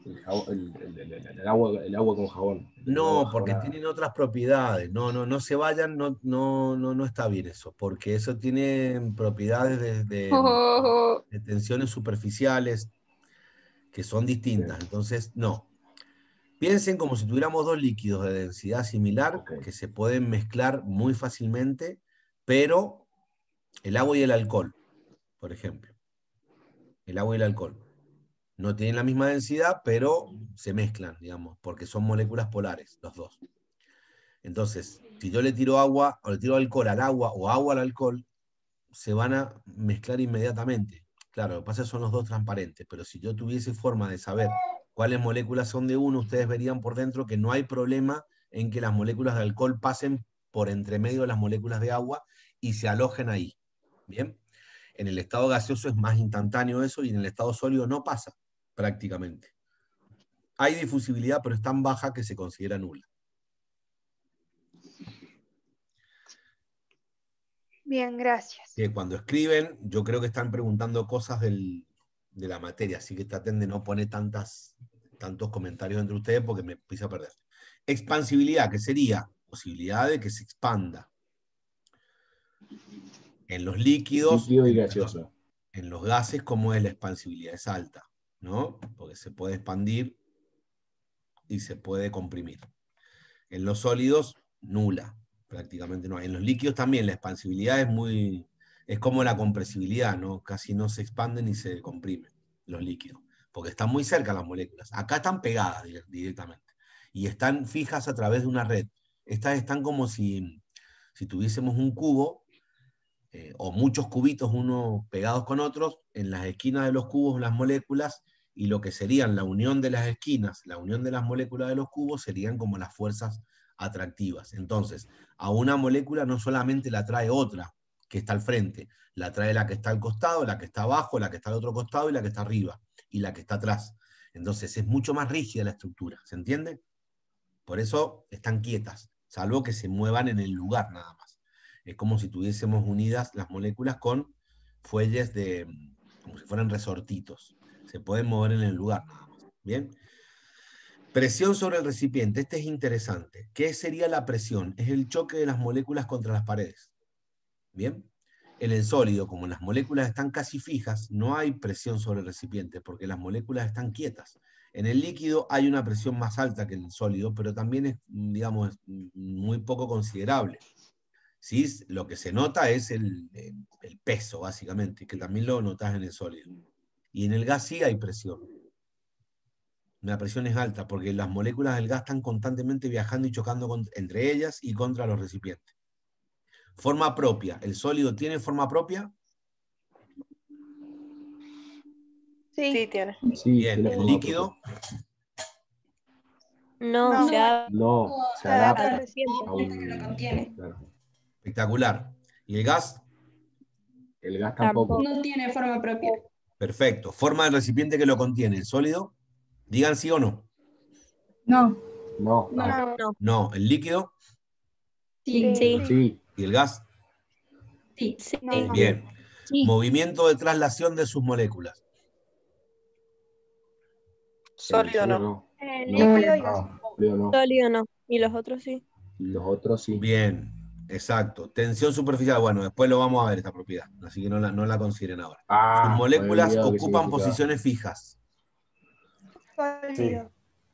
[SPEAKER 3] el, agua, el agua con jabón. No, porque
[SPEAKER 1] tienen otras propiedades. No, no, no se vayan, no, no, no, no está bien eso, porque eso tiene propiedades de, oh,
[SPEAKER 2] oh,
[SPEAKER 1] oh. tensiones superficiales que son distintas. Entonces, no. Piensen como si tuviéramos dos líquidos de densidad similar que se pueden mezclar muy fácilmente, pero el agua y el alcohol, por ejemplo. El agua y el alcohol no tienen la misma densidad, pero se mezclan, digamos, porque son moléculas polares, los dos. Entonces, si yo le tiro agua o le tiro alcohol al agua o agua al alcohol, se van a mezclar inmediatamente. Claro, lo que pasa es que son los dos transparentes, pero si yo tuviese forma de saber cuáles moléculas son de uno, ustedes verían por dentro que no hay problema en que las moléculas de alcohol pasen por entre medio de las moléculas de agua y se alojen ahí. Bien, en el estado gaseoso es más instantáneo eso y en el estado sólido no pasa prácticamente. Hay difusibilidad, pero es tan baja que se considera nula.
[SPEAKER 2] Bien, gracias.
[SPEAKER 1] Que cuando escriben, yo creo que están preguntando cosas de la materia, así que traten de no poner tantas, tantos comentarios entre ustedes porque me empiezo a perder. Expansibilidad, que sería posibilidad de que se expanda. En los líquidos, en los gases, ¿cómo es la expansibilidad? Es alta. ¿no? Porque se puede expandir y se puede comprimir. En los sólidos, nula, prácticamente no. En los líquidos también la expansibilidad es muy, es como la compresibilidad, ¿no? Casi no se expanden ni se comprimen los líquidos, porque están muy cerca las moléculas. Acá están pegadas directamente y están fijas a través de una red. Estas están como si, si tuviésemos un cubo eh, o muchos cubitos unos pegados con otros, en las esquinas de los cubos las moléculas y lo que serían la unión de las esquinas, la unión de las moléculas de los cubos serían como las fuerzas atractivas. Entonces, a una molécula no solamente la trae otra que está al frente, la trae la que está al costado, la que está abajo, la que está al otro costado y la que está arriba y la que está atrás. Entonces es mucho más rígida la estructura, ¿se entiende? Por eso están quietas, salvo que se muevan en el lugar nada más. Es como si tuviésemos unidas las moléculas con fuelles de, como si fueran resortitos. Se pueden mover en el lugar Bien. Presión sobre el recipiente. Este es interesante. ¿Qué sería la presión? Es el choque de las moléculas contra las paredes. Bien. En el sólido, como las moléculas están casi fijas, no hay presión sobre el recipiente porque las moléculas están quietas. En el líquido hay una presión más alta que en el sólido, pero también es, digamos, muy poco considerable. ¿Sí? Lo que se nota es el, el peso, básicamente, que también lo notas en el sólido. Y en el gas sí hay presión. La presión es alta porque las moléculas del gas están constantemente viajando y chocando entre ellas y contra los recipientes. Forma propia. ¿El sólido tiene forma propia?
[SPEAKER 2] Sí, sí tiene. Sí,
[SPEAKER 1] ¿el líquido?
[SPEAKER 2] No, no, se adapta. No, se adapta.
[SPEAKER 1] Espectacular. ¿Y el gas? El gas tampoco.
[SPEAKER 2] No tiene forma propia.
[SPEAKER 1] Perfecto. ¿Forma del recipiente que lo contiene? ¿El sólido? Digan sí o no. No. No. No. no. ¿El líquido?
[SPEAKER 2] Sí. sí. ¿Y el gas? Sí. sí. Bien. Movimiento
[SPEAKER 1] de traslación de sus moléculas.
[SPEAKER 2] Sólido no. Ah, no. Sólido no. Y los otros sí.
[SPEAKER 1] Los otros sí. Bien. Exacto. Tensión superficial, bueno, después lo vamos a ver esta propiedad, así que no la, consideren ahora. Las ah, Sus moléculas ocupan posiciones fijas.
[SPEAKER 2] Sí.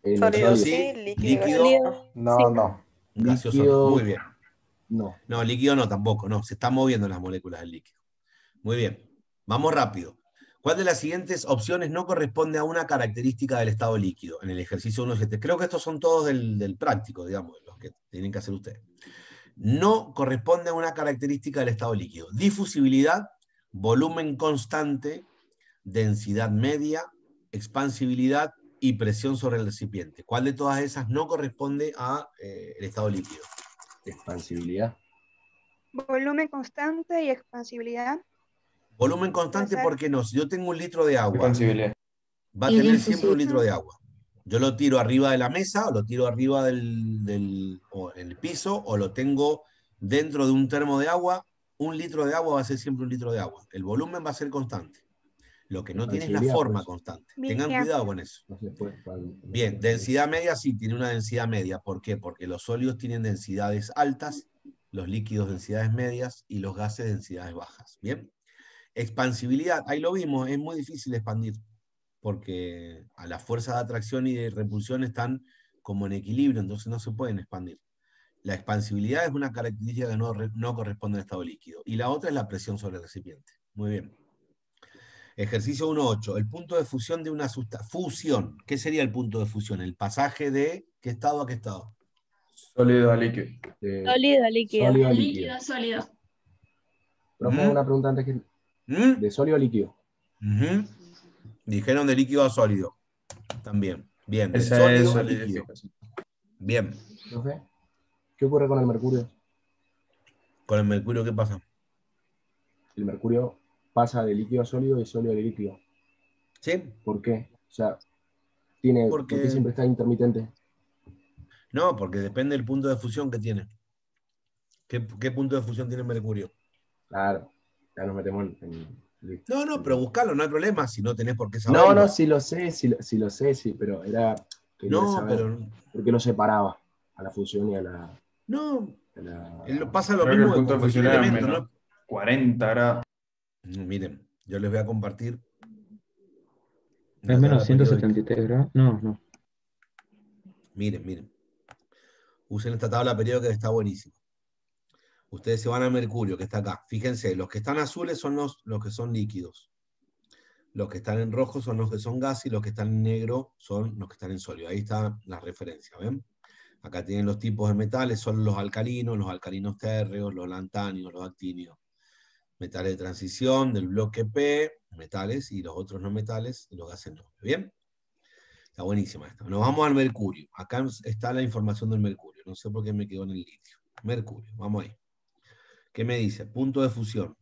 [SPEAKER 2] sí. Líquido.
[SPEAKER 1] No, no. Gaseoso. Muy bien. No. No, líquido no tampoco, no. Se están moviendo las moléculas del líquido. Muy bien. Vamos rápido. ¿Cuál de las siguientes opciones no corresponde a una característica del estado líquido en el ejercicio 1.7? Creo que estos son todos del, del práctico, digamos, los que tienen que hacer ustedes no corresponde a una característica del estado líquido. Difusibilidad, volumen constante, densidad media, expansibilidad y presión sobre el recipiente. ¿Cuál de todas esas no corresponde a eh, el estado líquido? Expansibilidad.
[SPEAKER 2] Volumen constante y expansibilidad.
[SPEAKER 1] Volumen constante, porque no? Si yo tengo un litro de agua, va a tener siempre un litro de agua. Yo lo tiro arriba de la mesa, o lo tiro arriba del, piso, o lo tengo dentro de un termo de agua. Un litro de agua va a ser siempre un litro de agua. El volumen va a ser constante. Lo que no tiene es la forma pues. constante. Tengan cuidado con eso. Bien, densidad media sí tiene una densidad media. ¿Por qué? Porque los sólidos tienen densidades altas, los líquidos densidades medias y los gases densidades bajas. Bien. Expansibilidad, ahí lo vimos, es muy difícil expandir porque a la fuerza de atracción y de repulsión están como en equilibrio, entonces no se pueden expandir. La expansibilidad es una característica que no, corresponde al estado líquido. Y la otra es la presión sobre el recipiente. Muy bien. Ejercicio 1.8. El punto de fusión de una sustancia. Fusión. ¿Qué sería el punto de fusión? El pasaje de qué estado a qué estado.
[SPEAKER 3] Sólido a líquido.
[SPEAKER 1] Eh, sólido
[SPEAKER 2] a líquido. Sólido a líquido. sólido.
[SPEAKER 3] Propongo una pregunta antes ¿Mm? ¿De sólido a líquido? Dijeron de líquido a sólido. También. Bien. De sólido a líquido. Bien. ¿Qué ocurre con el mercurio? Con el mercurio, ¿qué pasa? El mercurio pasa de líquido a sólido y sólido a líquido. ¿Sí? ¿Por qué? O sea, tiene, porque... ¿por qué siempre está intermitente?
[SPEAKER 1] No, porque depende del punto de fusión que tiene. ¿Qué, qué punto de fusión tiene el mercurio? Claro, ya nos metemos en, no, no, pero buscalo, no hay problema si no tenés por qué saberlo. No,
[SPEAKER 3] no, sí lo sé, si lo sé, sí, pero era. No, pero. Porque no separaba a la función y a la. No, eh,
[SPEAKER 1] pasa lo mismo. Que el ¿no?
[SPEAKER 3] 40 grados. Mm, miren,
[SPEAKER 1] yo les voy a compartir.
[SPEAKER 3] es menos 173 grados. No, no.
[SPEAKER 1] Miren, miren. Usen esta tabla periódica que está buenísima. Ustedes se van a mercurio, que está acá. Fíjense, los que están azules son los, que son líquidos. Los que están en rojo son los que son gas y los que están en negro son los que están en sólido. Ahí está la referencia, ¿ven? Acá tienen los tipos de metales, son los alcalinos, los alcalinos térreos, los lantáneos, los actíneos. Metales de transición del bloque P, metales y los otros no metales y los gases no. ¿Bien? Está buenísima esta. Nos vamos al mercurio. Acá está la información del mercurio. No sé por qué me quedo en el litio. Mercurio, vamos ahí. ¿Qué me dice? Punto de fusión,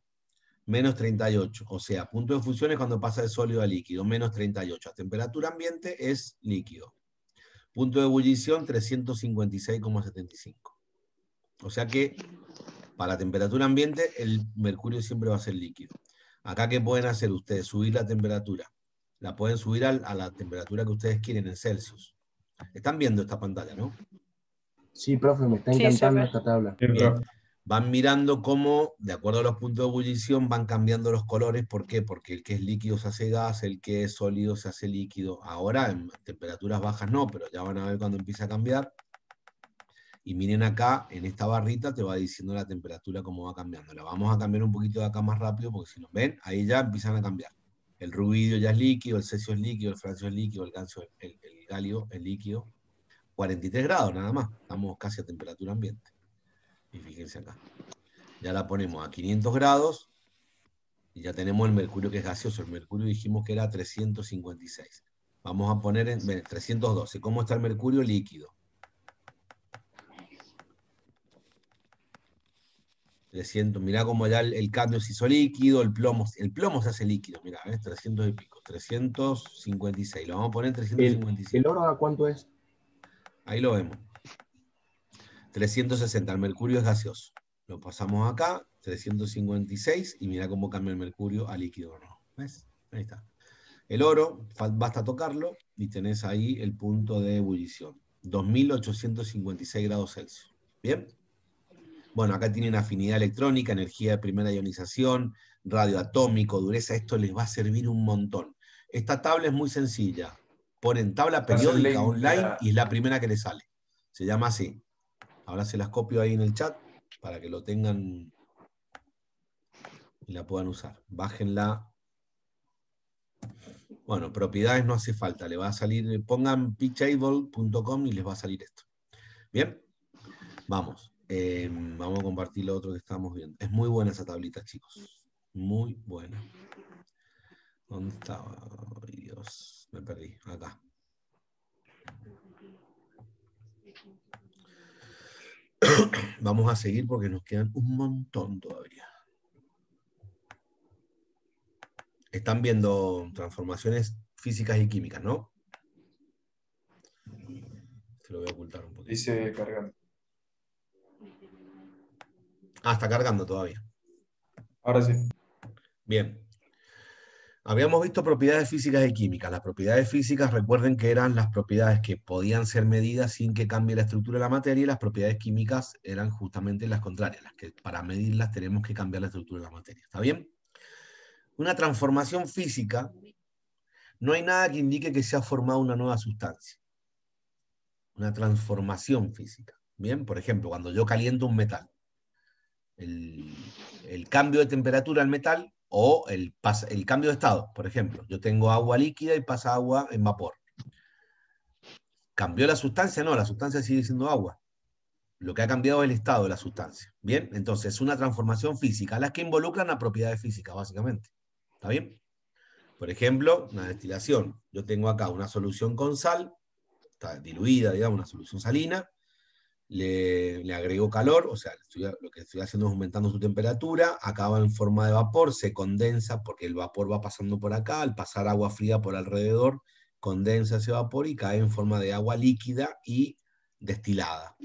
[SPEAKER 1] menos 38. O sea, punto de fusión es cuando pasa de sólido a líquido, menos 38. A temperatura ambiente es líquido. Punto de ebullición, 356,75. O sea que para temperatura ambiente el mercurio siempre va a ser líquido. Acá, ¿qué pueden hacer ustedes? Subir la temperatura. La pueden subir a, la temperatura que ustedes quieren en Celsius. Están viendo esta pantalla, ¿no?
[SPEAKER 3] Sí, profe, me está encantando esta tabla
[SPEAKER 1] van mirando cómo, de acuerdo a los puntos de ebullición, van cambiando los colores. ¿Por qué? Porque el que es líquido se hace gas, el que es sólido se hace líquido. Ahora, en temperaturas bajas no, pero ya van a ver cuando empieza a cambiar. Y miren acá, en esta barrita te va diciendo la temperatura cómo va cambiando. La vamos a cambiar un poquito de acá más rápido, porque si nos ven, ahí ya empiezan a cambiar. El rubidio ya es líquido, el cesio es líquido, el francio es líquido, el, el, el galio es líquido. 43 grados nada más, estamos casi a temperatura ambiente. Y fíjense acá. Ya la ponemos a 500 grados y ya tenemos el mercurio que es gaseoso. El mercurio dijimos que era 356. Vamos a poner en 312. ¿Cómo está el mercurio líquido? 300, mirá cómo ya el, cadmio se hizo líquido, el plomo, el plomo se hace líquido, mirá, 300 y pico, 356, lo vamos a poner en 356. ¿El, el oro a cuánto es? Ahí lo vemos. 360, el mercurio es gaseoso. Lo pasamos acá, 356, y mira cómo cambia el mercurio a líquido ¿no ¿Ves? Ahí está. El oro, basta tocarlo y tenés ahí el punto de ebullición. 2856 grados Celsius. ¿Bien? Bueno, acá tienen afinidad electrónica, energía de primera ionización, radioatómico, dureza. Esto les va a servir un montón. Esta tabla es muy sencilla. Ponen tabla periódica online y es la primera que le sale. Se llama así. Ahora se las copio ahí en el chat para que lo tengan y la puedan usar. Bájenla. Bueno, propiedades no hace falta, le va a salir, pongan pitchable.com y les va a salir esto. Bien, vamos. Eh, vamos a compartir lo otro que estamos viendo. Es muy buena esa tablita, chicos. Muy buena. ¿Dónde estaba? Dios, me perdí. Acá. Vamos a seguir porque nos quedan un montón todavía. Están viendo transformaciones físicas y químicas, ¿no? Se lo voy a ocultar un poquito. Dice cargando. Ah, está cargando todavía. Ahora sí. Bien. Habíamos visto propiedades físicas y químicas. Las propiedades físicas, recuerden que eran las propiedades que podían ser medidas sin que cambie la estructura de la materia y las propiedades químicas eran justamente las contrarias, las que para medirlas tenemos que cambiar la estructura de la materia. ¿Está bien? Una transformación física, no hay nada que indique que se ha formado una nueva sustancia. Una transformación física. Bien, por ejemplo, cuando yo caliento un metal, el, cambio de temperatura al metal o el, el cambio de estado, por ejemplo. Yo tengo agua líquida y pasa agua en vapor. ¿Cambió la sustancia? No, la sustancia sigue siendo agua. Lo que ha cambiado es el estado de la sustancia. Bien, entonces es una transformación física, las que involucran a propiedades físicas, básicamente. ¿Está bien? Por ejemplo, una destilación. Yo tengo acá una solución con sal, está diluida, digamos, una solución salina, le, agrego agregó calor, o sea, lo que estoy haciendo es aumentando su temperatura, acaba en forma de vapor, se condensa porque el vapor va pasando por acá, al pasar agua fría por alrededor, condensa ese vapor y cae en forma de agua líquida y destilada.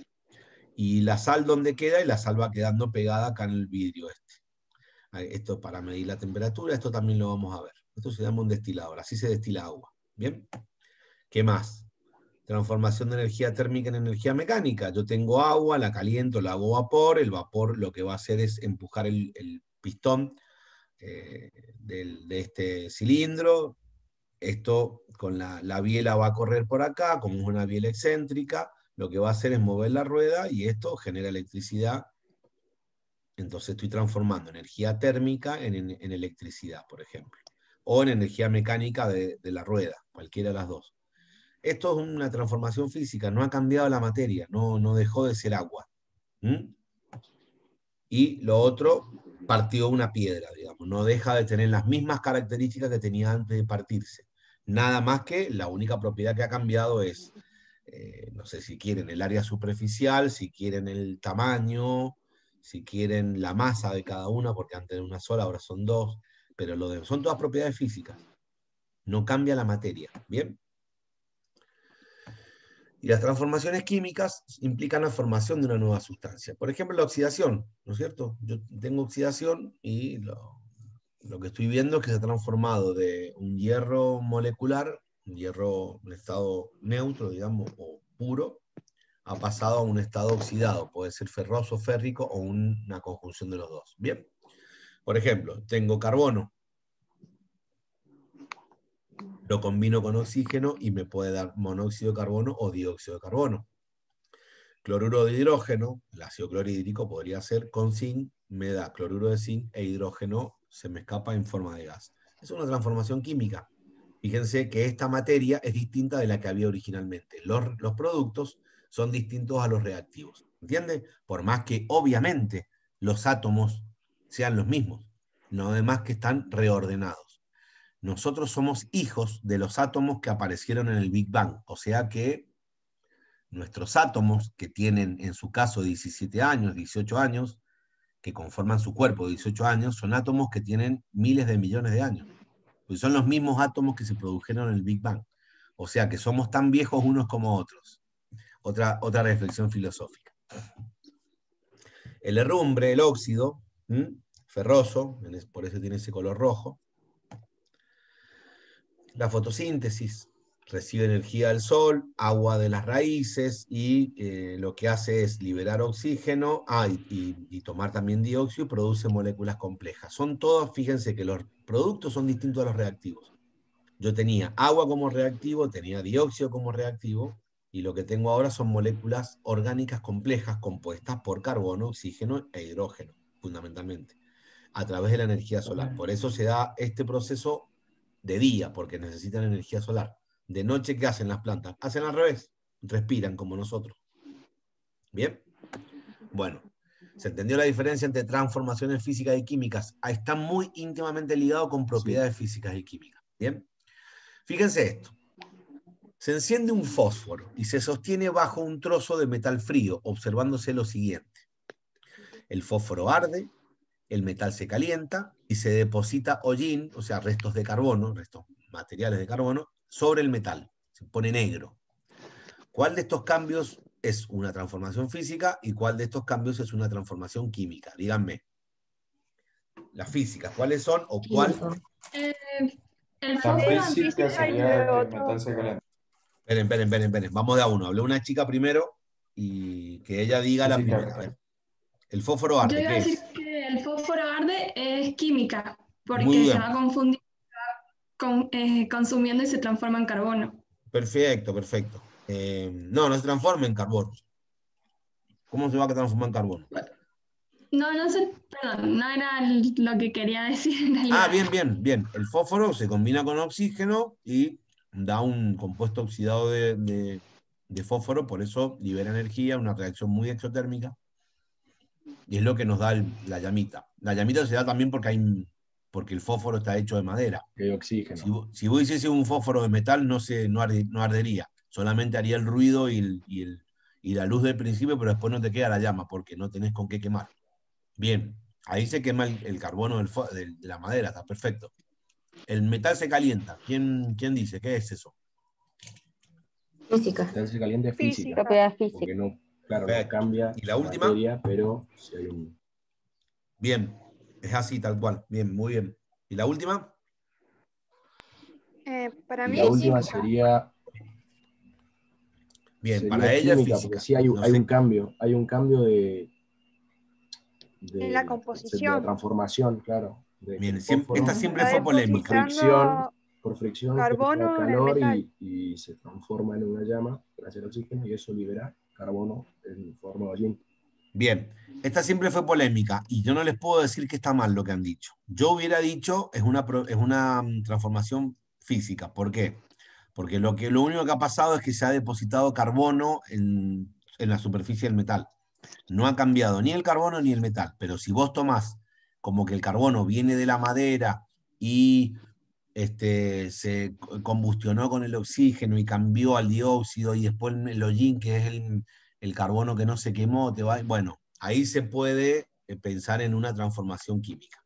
[SPEAKER 1] Y la sal donde queda y la sal va quedando pegada acá en el vidrio este. Esto para medir la temperatura, esto también lo vamos a ver. Esto se llama un destilador, así se destila agua. ¿Bien? ¿Qué más? transformación de energía térmica en energía mecánica. Yo tengo agua, la caliento, la hago vapor, el vapor lo que va a hacer es empujar el, pistón eh, de este cilindro, esto con la, biela va a correr por acá, como es una biela excéntrica, lo que va a hacer es mover la rueda y esto genera electricidad. Entonces estoy transformando energía térmica en, electricidad, por ejemplo, o en energía mecánica de la rueda, cualquiera de las dos. Esto es una transformación física, no ha cambiado la materia, no, no dejó de ser agua. Y lo otro, partió una piedra, digamos, no deja de tener las mismas características que tenía antes de partirse. Nada más que la única propiedad que ha cambiado es, eh, no sé si quieren el área superficial, si quieren el tamaño, si quieren la masa de cada una, porque antes era una sola, ahora son dos, pero lo son todas propiedades físicas. No cambia la materia, ¿bien? Y las transformaciones químicas implican la formación de una nueva sustancia. Por ejemplo, la oxidación, ¿no es cierto? Yo tengo oxidación y lo, que estoy viendo es que se ha transformado de un hierro molecular, un hierro en estado neutro, digamos, o puro, ha pasado a un estado oxidado, puede ser ferroso, férrico o una conjunción de los dos. Bien. Por ejemplo, tengo carbono, lo combino con oxígeno y me puede dar monóxido de carbono o dióxido de carbono. Cloruro de hidrógeno, el ácido clorhídrico podría ser con zinc, me da cloruro de zinc e hidrógeno se me escapa en forma de gas. Es una transformación química. Fíjense que esta materia es distinta de la que había originalmente. Los, productos son distintos a los reactivos. ¿Entiende? Por más que obviamente los átomos sean los mismos, no además que están reordenados nosotros somos hijos de los átomos que aparecieron en el Big Bang. O sea que nuestros átomos, que tienen en su caso 17 años, 18 años, que conforman su cuerpo, 18 años, son átomos que tienen miles de millones de años. Pues son los mismos átomos que se produjeron en el Big Bang. O sea que somos tan viejos unos como otros. Otra, otra reflexión filosófica. El herrumbre, el óxido, ferroso, por eso tiene ese color rojo, la fotosíntesis, recibe energía del sol, agua de las raíces y eh, lo que hace es liberar oxígeno ah, y, tomar también dióxido y produce moléculas complejas. Son todas, fíjense que los productos son distintos a los reactivos. Yo tenía agua como reactivo, tenía dióxido como reactivo y lo que tengo ahora son moléculas orgánicas complejas compuestas por carbono, oxígeno e hidrógeno, fundamentalmente, a través de la energía solar. Por eso se da este proceso de día porque necesitan energía solar. De noche, ¿qué hacen las plantas? Hacen al revés, respiran como nosotros. ¿Bien? Bueno, se entendió la diferencia entre transformaciones físicas y químicas. Está muy íntimamente ligado con propiedades físicas y químicas. ¿Bien? Fíjense esto. Se enciende un fósforo y se sostiene bajo un trozo de metal frío, observándose lo siguiente. El fósforo arde, el metal se calienta y se deposita hollín, o sea, restos de carbono, restos materiales de carbono, sobre el metal, se pone negro. ¿Cuál de estos cambios es una transformación física y cuál de estos cambios es una transformación química? Díganme. Las físicas, ¿cuáles son o cuál?
[SPEAKER 2] Eh, el Esperen, esperen,
[SPEAKER 1] esperen, esperen. Vamos de a uno. Habló una chica primero y que ella diga la primera. El fósforo arde
[SPEAKER 2] química, porque se va a eh, consumiendo y se transforma en carbono.
[SPEAKER 1] Perfecto, perfecto. Eh, no, no se transforma en carbono. ¿Cómo se va a transformar en carbono?
[SPEAKER 2] No, no sé, perdón, no era lo que quería decir Ah, bien,
[SPEAKER 1] bien, bien. El fósforo se combina con oxígeno y da un compuesto oxidado de fósforo, por eso libera energía, una reacción muy exotérmica y es lo que nos da la llamita. La llamita se da también porque, hay, porque el fósforo está hecho de madera. oxígeno. Si, vos, si hiciese un fósforo de metal, no, se, no, ardería, solamente haría el ruido y, y, la luz del principio, pero después no te queda la llama porque no tenés con qué quemar. Bien, ahí se quema el, carbono de la madera, está perfecto. El metal se calienta. ¿Quién, quién dice? ¿Qué es eso? Física. El física. no Claro, cambia. Y la última. pero Bien, es así, tal cual. Bien, muy bien. ¿Y la última?
[SPEAKER 2] Eh, para mí la última
[SPEAKER 3] sería. Bien, para ella física. Porque sí hay, un cambio, hay un cambio de. de la composición. De la transformación, claro. bien, esta siempre fue polémica. Fricción, por fricción, carbono, calor y, se transforma en una llama gracias al oxígeno y eso libera carbono en forma de allí. Bien, esta siempre
[SPEAKER 1] fue polémica y yo no les puedo decir que está mal lo que han dicho. Yo hubiera dicho es una, es una mm, transformación física. ¿Por qué? Porque lo, que, lo único que ha pasado es que se ha depositado carbono en, en la superficie del metal. No ha cambiado ni el carbono ni el metal. Pero si vos tomás como que el carbono viene de la madera y este, se combustionó con el oxígeno y cambió al dióxido y después el hollín, que es el, carbono que no se quemó, te va, bueno, ahí se puede eh, pensar en una transformación química.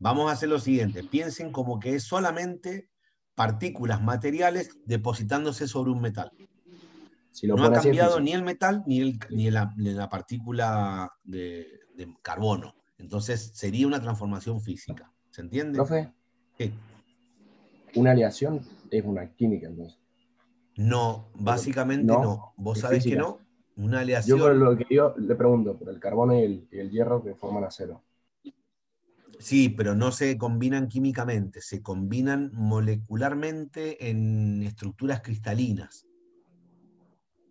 [SPEAKER 1] Vamos a hacer lo siguiente, piensen como que es solamente partículas materiales depositándose sobre un metal.
[SPEAKER 3] no ha cambiado ni
[SPEAKER 1] el metal ni, la, partícula de, carbono. Entonces sería una transformación física. ¿Se entiende? Sí
[SPEAKER 3] una aleación es una química, entonces. No, básicamente no. ¿Vos sabés que no? Una aleación. Yo lo que yo le pregunto, por el carbón y el,
[SPEAKER 1] hierro que forman acero. Sí, pero no se combinan químicamente, se combinan molecularmente en estructuras cristalinas.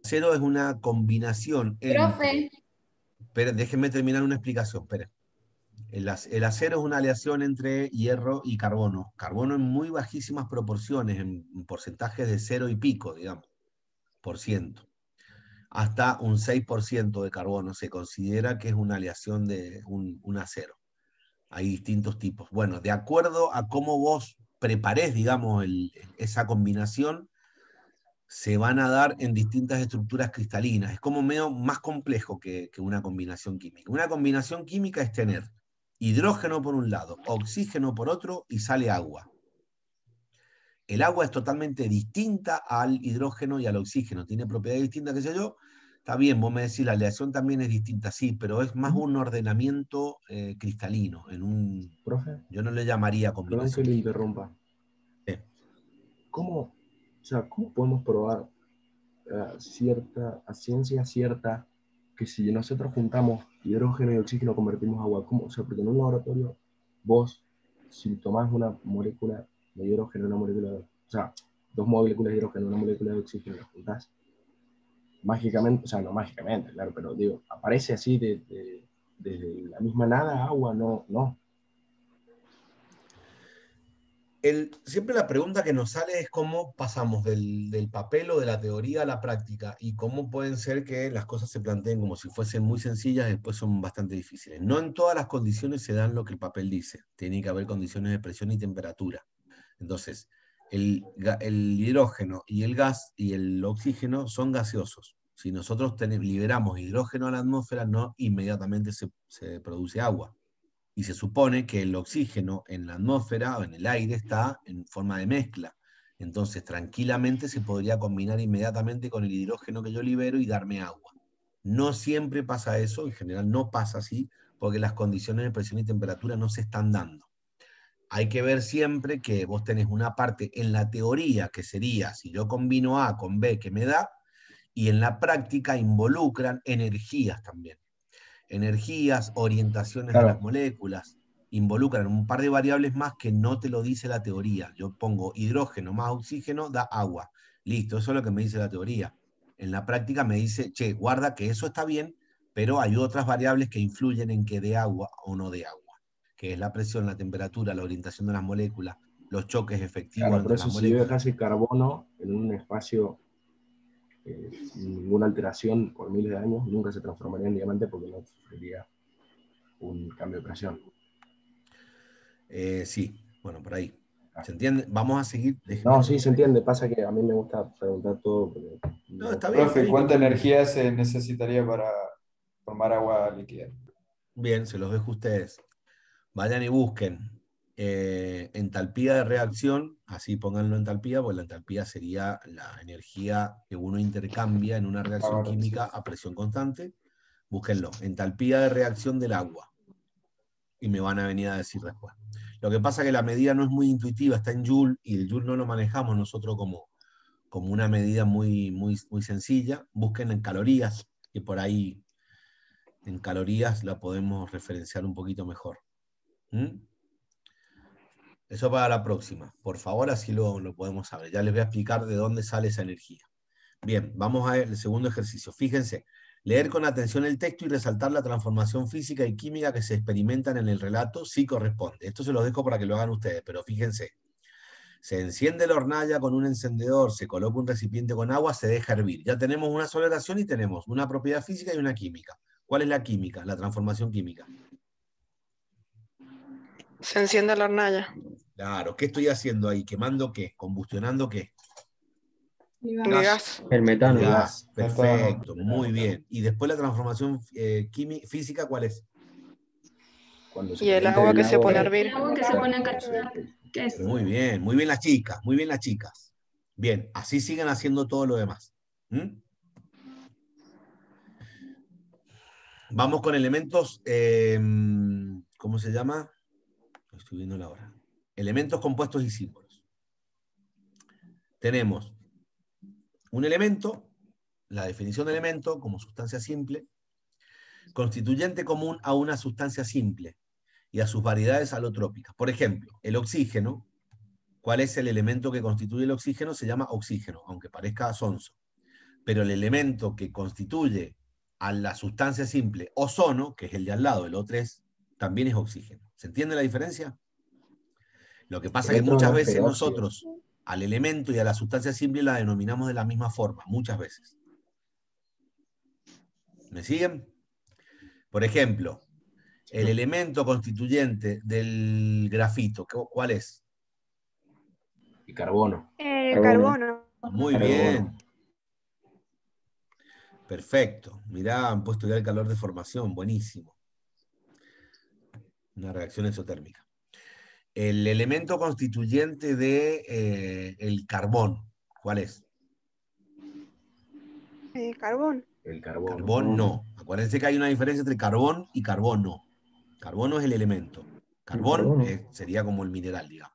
[SPEAKER 1] Acero es una combinación. Profe. Pero déjenme terminar una explicación, espera. El, acero es una aleación entre hierro y carbono. Carbono en muy bajísimas proporciones, en porcentajes de cero y pico, digamos, por ciento. Hasta un 6% de carbono se considera que es una aleación de un, acero. Hay distintos tipos. Bueno, de acuerdo a cómo vos preparés, digamos, esa combinación, se van a dar en distintas estructuras cristalinas. Es como medio más complejo que, una combinación química. Una combinación química es tener hidrógeno por un lado, oxígeno por otro y sale agua. El agua es totalmente distinta al hidrógeno y al oxígeno, tiene propiedades distintas, qué sé yo. Está bien, vos me decís, la aleación también es distinta, sí, pero es más un ordenamiento eh, cristalino, en un... Yo no le llamaría combinación. No se le interrumpa.
[SPEAKER 3] ¿Cómo, podemos probar eh, cierta, a ciencia cierta si nosotros juntamos hidrógeno y oxígeno convertimos agua. ¿Cómo? O sea, porque en un laboratorio vos, si tomás una molécula de hidrógeno, una molécula de, oxígeno, o sea, dos moléculas de hidrógeno, una molécula de oxígeno, las juntás, mágicamente, o sea, no mágicamente, claro, pero digo, aparece así de, de, de la misma nada agua, no, no,
[SPEAKER 1] siempre la pregunta que nos sale es cómo pasamos del, papel o de la teoría a la práctica y cómo pueden ser que las cosas se planteen como si fuesen muy sencillas, y después son bastante difíciles. No en todas las condiciones se dan lo que el papel dice. Tiene que haber condiciones de presión y temperatura. Entonces, el, hidrógeno y el gas y el oxígeno son gaseosos. Si nosotros liberamos hidrógeno a la atmósfera, no inmediatamente se produce agua y se supone que el oxígeno en la atmósfera o en el aire está en forma de mezcla. Entonces, tranquilamente se podría combinar inmediatamente con el hidrógeno que yo libero y darme agua. No siempre pasa eso, en general no pasa así, porque las condiciones de presión y temperatura no se están dando. Hay que ver siempre que vos tenés una parte en la teoría que sería, si yo combino A con B que me da, y en la práctica involucran energías también energías, orientaciones de las moléculas, involucran un par de variables más que no te lo dice la teoría. Yo pongo hidrógeno más oxígeno da agua. Listo, eso es lo que me dice la teoría. En la práctica me dice, che, guarda que eso está bien, pero hay otras variables que influyen en que dé agua o no dé agua, que es la presión, la temperatura, la orientación de las moléculas, los
[SPEAKER 3] choques efectivos. Claro, por si carbono en un espacio sin eh, ninguna alteración por miles de años, nunca se transformaría en diamante porque no sufriría un cambio de presión. Eh, sí, bueno, por ahí. Ah. ¿Se entiende? Vamos a seguir. No, sí, se entiende. Pasa que a mí me gusta preguntar todo. Profe, ¿cuánta energía se necesitaría para formar agua líquida?
[SPEAKER 1] Bien, se los dejo a ustedes. Vayan y busquen eh, entalpía de reacción, así pónganlo entalpía, pues la entalpía sería la energía que uno intercambia en una reacción química a presión constante. Búsquenlo, entalpía de reacción del agua. Y me van a venir a decir después. Lo que pasa es que la medida no es muy intuitiva, está en Joule y el Joule no lo manejamos nosotros como, como una medida muy, muy, muy sencilla. Busquen en calorías, que por ahí en calorías la podemos referenciar un poquito mejor. ¿Mm? Eso para la próxima. Por favor, así lo, lo podemos saber. Ya les voy a explicar de dónde sale esa energía. Bien, vamos al segundo ejercicio. Fíjense, leer con atención el texto y resaltar la transformación física y química que se experimentan en el relato si corresponde. Esto se los dejo para que lo hagan ustedes, pero fíjense. Se enciende la hornalla con un encendedor, se coloca un recipiente con agua, se deja hervir. Ya tenemos una sola y tenemos una propiedad física y una química. ¿Cuál es la química? La transformación química.
[SPEAKER 2] Se enciende la hornalla.
[SPEAKER 1] Claro, ¿qué estoy haciendo ahí? ¿Quemando qué? ¿Combustionando qué?
[SPEAKER 2] Gas. El metano. Gas. Perfecto, muy
[SPEAKER 1] bien. ¿Y después la transformación eh, física cuál es? y el agua que se pone a hervir.
[SPEAKER 2] Muy bien,
[SPEAKER 1] muy bien las chicas, muy bien las chicas. Bien, así sigan haciendo todo lo demás. Vamos con elementos, em, ¿cómo se llama? Estoy viendo la hora elementos compuestos y símbolos. Tenemos un elemento, la definición de elemento como sustancia simple, constituyente común a una sustancia simple y a sus variedades alotrópicas. Por ejemplo, el oxígeno, ¿cuál es el elemento que constituye el oxígeno? Se llama oxígeno, aunque parezca sonso. Pero el elemento que constituye a la sustancia simple ozono, que es el de al lado, el O3, también es oxígeno. ¿Se entiende la diferencia? Lo que pasa es que muchas veces nosotros al elemento y a la sustancia simple la denominamos de la misma forma, muchas veces. ¿Me siguen? Por ejemplo, el elemento constituyente del grafito, ¿cuál es? El carbono. El carbono. Muy bien. Perfecto. Mirá, han puesto ya el calor de formación, buenísimo. Una reacción exotérmica. El elemento constituyente de eh, el carbón, ¿cuál es?
[SPEAKER 2] El carbón.
[SPEAKER 1] El carbón. Carbón no. Acuérdense que hay una diferencia entre carbón y carbono. Carbono es el elemento. Carbón sería como el mineral, digamos.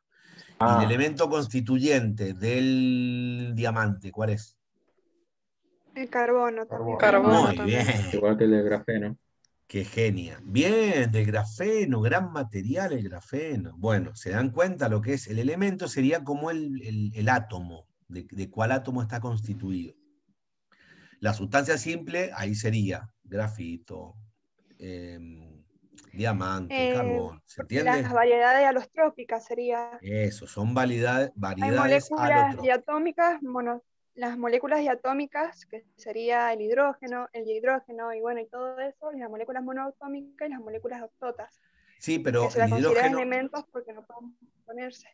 [SPEAKER 1] Ah. el elemento constituyente del diamante, ¿cuál es?
[SPEAKER 2] El carbono. También. Carbono. Muy bien.
[SPEAKER 1] Igual que el grafeno. Qué genia. Bien, del grafeno, gran material el grafeno. Bueno, se dan cuenta lo que es el elemento, sería como el, el, átomo, de, cuál átomo está constituido. La sustancia simple, ahí sería grafito, em, diamante, eh, carbón. ¿Se entiende? Las
[SPEAKER 2] variedades alostrópicas sería.
[SPEAKER 1] Eso, son variedades moléculas alotrópicas.
[SPEAKER 2] diatómicas, bueno, las moléculas diatómicas, que sería el hidrógeno, el hidrógeno y bueno, y todo eso, y las moléculas monoatómicas y las moléculas octotas.
[SPEAKER 1] Sí, pero elementos
[SPEAKER 2] porque no pueden ponerse.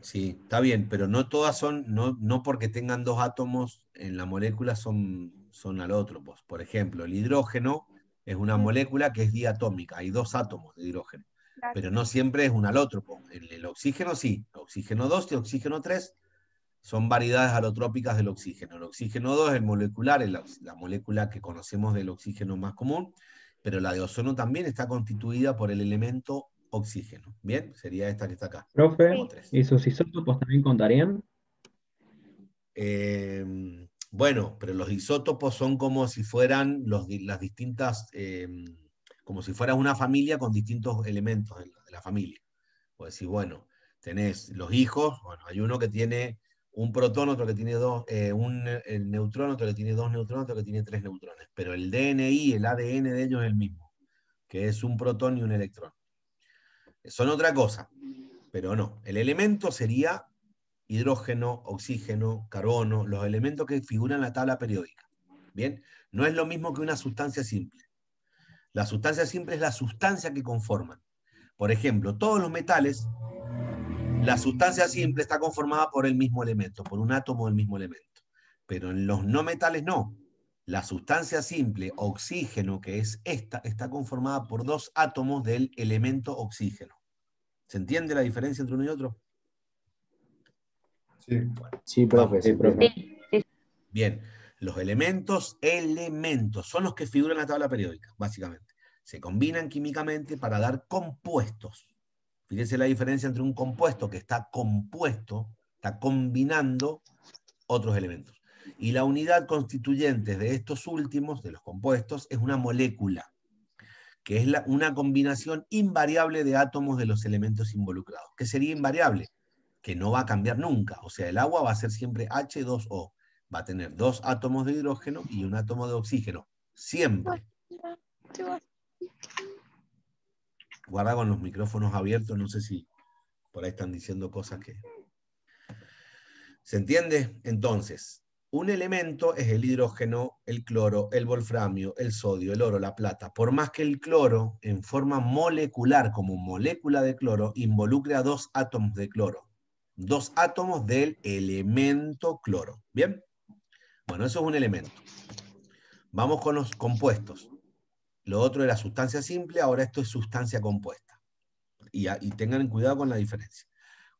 [SPEAKER 1] Sí, está bien, pero no todas son, no, porque tengan dos átomos en la molécula son, son alótropos. Pues. Por ejemplo, el hidrógeno es una molécula que es diatómica, hay dos átomos de hidrógeno, pero no siempre es un alótropo. Pues. El, el oxígeno sí, oxígeno 2 y oxígeno 3 son variedades alotrópicas del oxígeno. El oxígeno 2 es el molecular, es la, molécula que conocemos del oxígeno más común, pero la de ozono también está constituida por el elemento oxígeno. Bien, sería esta que está acá.
[SPEAKER 3] Profe, ¿y sus isótopos también contarían?
[SPEAKER 1] Em, bueno, pero los isótopos son como si fueran las distintas, em, como si fuera una familia con distintos elementos de la, familia. Pues decir, bueno, tenés los hijos, bueno, hay uno que tiene un protón, otro que tiene dos, eh, un el neutrón, otro que tiene dos neutrones, otro que tiene tres neutrones. Pero el DNI, el ADN de ellos es el mismo, que es un protón y un electrón. Son otra cosa, pero no. El elemento sería hidrógeno, oxígeno, carbono, los elementos que figuran en la tabla periódica. Bien, no es lo mismo que una sustancia simple. La sustancia simple es la sustancia que conforman. Por ejemplo, todos los metales la sustancia simple está conformada por el mismo elemento, por un átomo del mismo elemento. Pero en los no metales no. La sustancia simple, oxígeno, que es esta, está conformada por dos átomos del elemento oxígeno. ¿Se entiende la diferencia entre uno y otro?
[SPEAKER 3] Sí, profe. Sí, profe.
[SPEAKER 1] Bien, los elementos, elementos, son los que figuran en la tabla periódica, básicamente. Se combinan químicamente para dar compuestos. Fíjense la diferencia entre un compuesto que está compuesto, está combinando otros elementos. Y la unidad constituyente de estos últimos, de los compuestos, es una molécula, que es una combinación invariable de átomos de los elementos involucrados. ¿Qué sería invariable? Que no va a cambiar nunca. O sea, el agua va a ser siempre H2O. Va a tener dos átomos de hidrógeno y un átomo de oxígeno. Siempre guarda con los micrófonos abiertos, no sé si por ahí están diciendo cosas que... ¿Se entiende? Entonces, un elemento es el hidrógeno, el cloro, el wolframio, el sodio, el oro, la plata. Por más que el cloro, en forma molecular, como molécula de cloro, involucre a dos átomos de cloro. Dos átomos del elemento cloro. ¿Bien? Bueno, eso es un elemento. Vamos con los compuestos. Lo otro la sustancia simple, ahora esto es sustancia compuesta. Y, y tengan cuidado con la diferencia.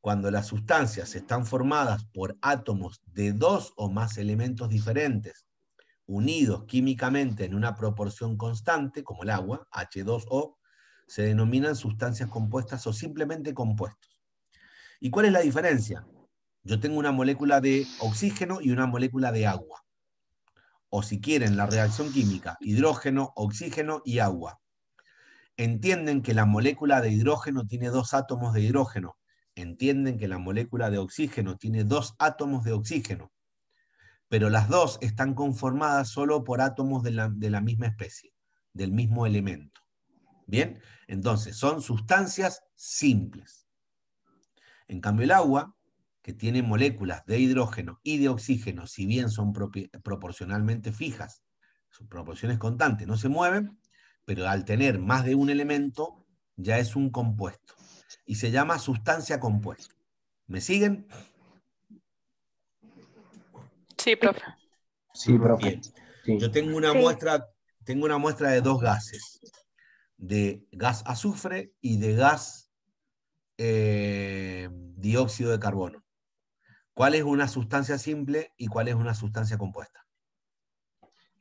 [SPEAKER 1] Cuando las sustancias están formadas por átomos de dos o más elementos diferentes, unidos químicamente en una proporción constante, como el agua, H2O, se denominan sustancias compuestas o simplemente compuestos. ¿Y cuál es la diferencia? Yo tengo una molécula de oxígeno y una molécula de agua o si quieren la reacción química, hidrógeno, oxígeno y agua. Entienden que la molécula de hidrógeno tiene dos átomos de hidrógeno. Entienden que la molécula de oxígeno tiene dos átomos de oxígeno. Pero las dos están conformadas solo por átomos de la, misma especie, del mismo elemento. Bien, entonces son sustancias simples. En cambio, el agua que tiene moléculas de hidrógeno y de oxígeno, si bien son proporcionalmente fijas, sus proporciones constantes, no se mueven, pero al tener más de un elemento ya es un compuesto y se llama sustancia compuesta. ¿Me siguen? Sí, profe. Sí, profe. Yo tengo una, muestra, tengo una muestra de dos gases, de gas azufre y de gas eh, dióxido de carbono. ¿Cuál es una sustancia simple y cuál es una sustancia compuesta?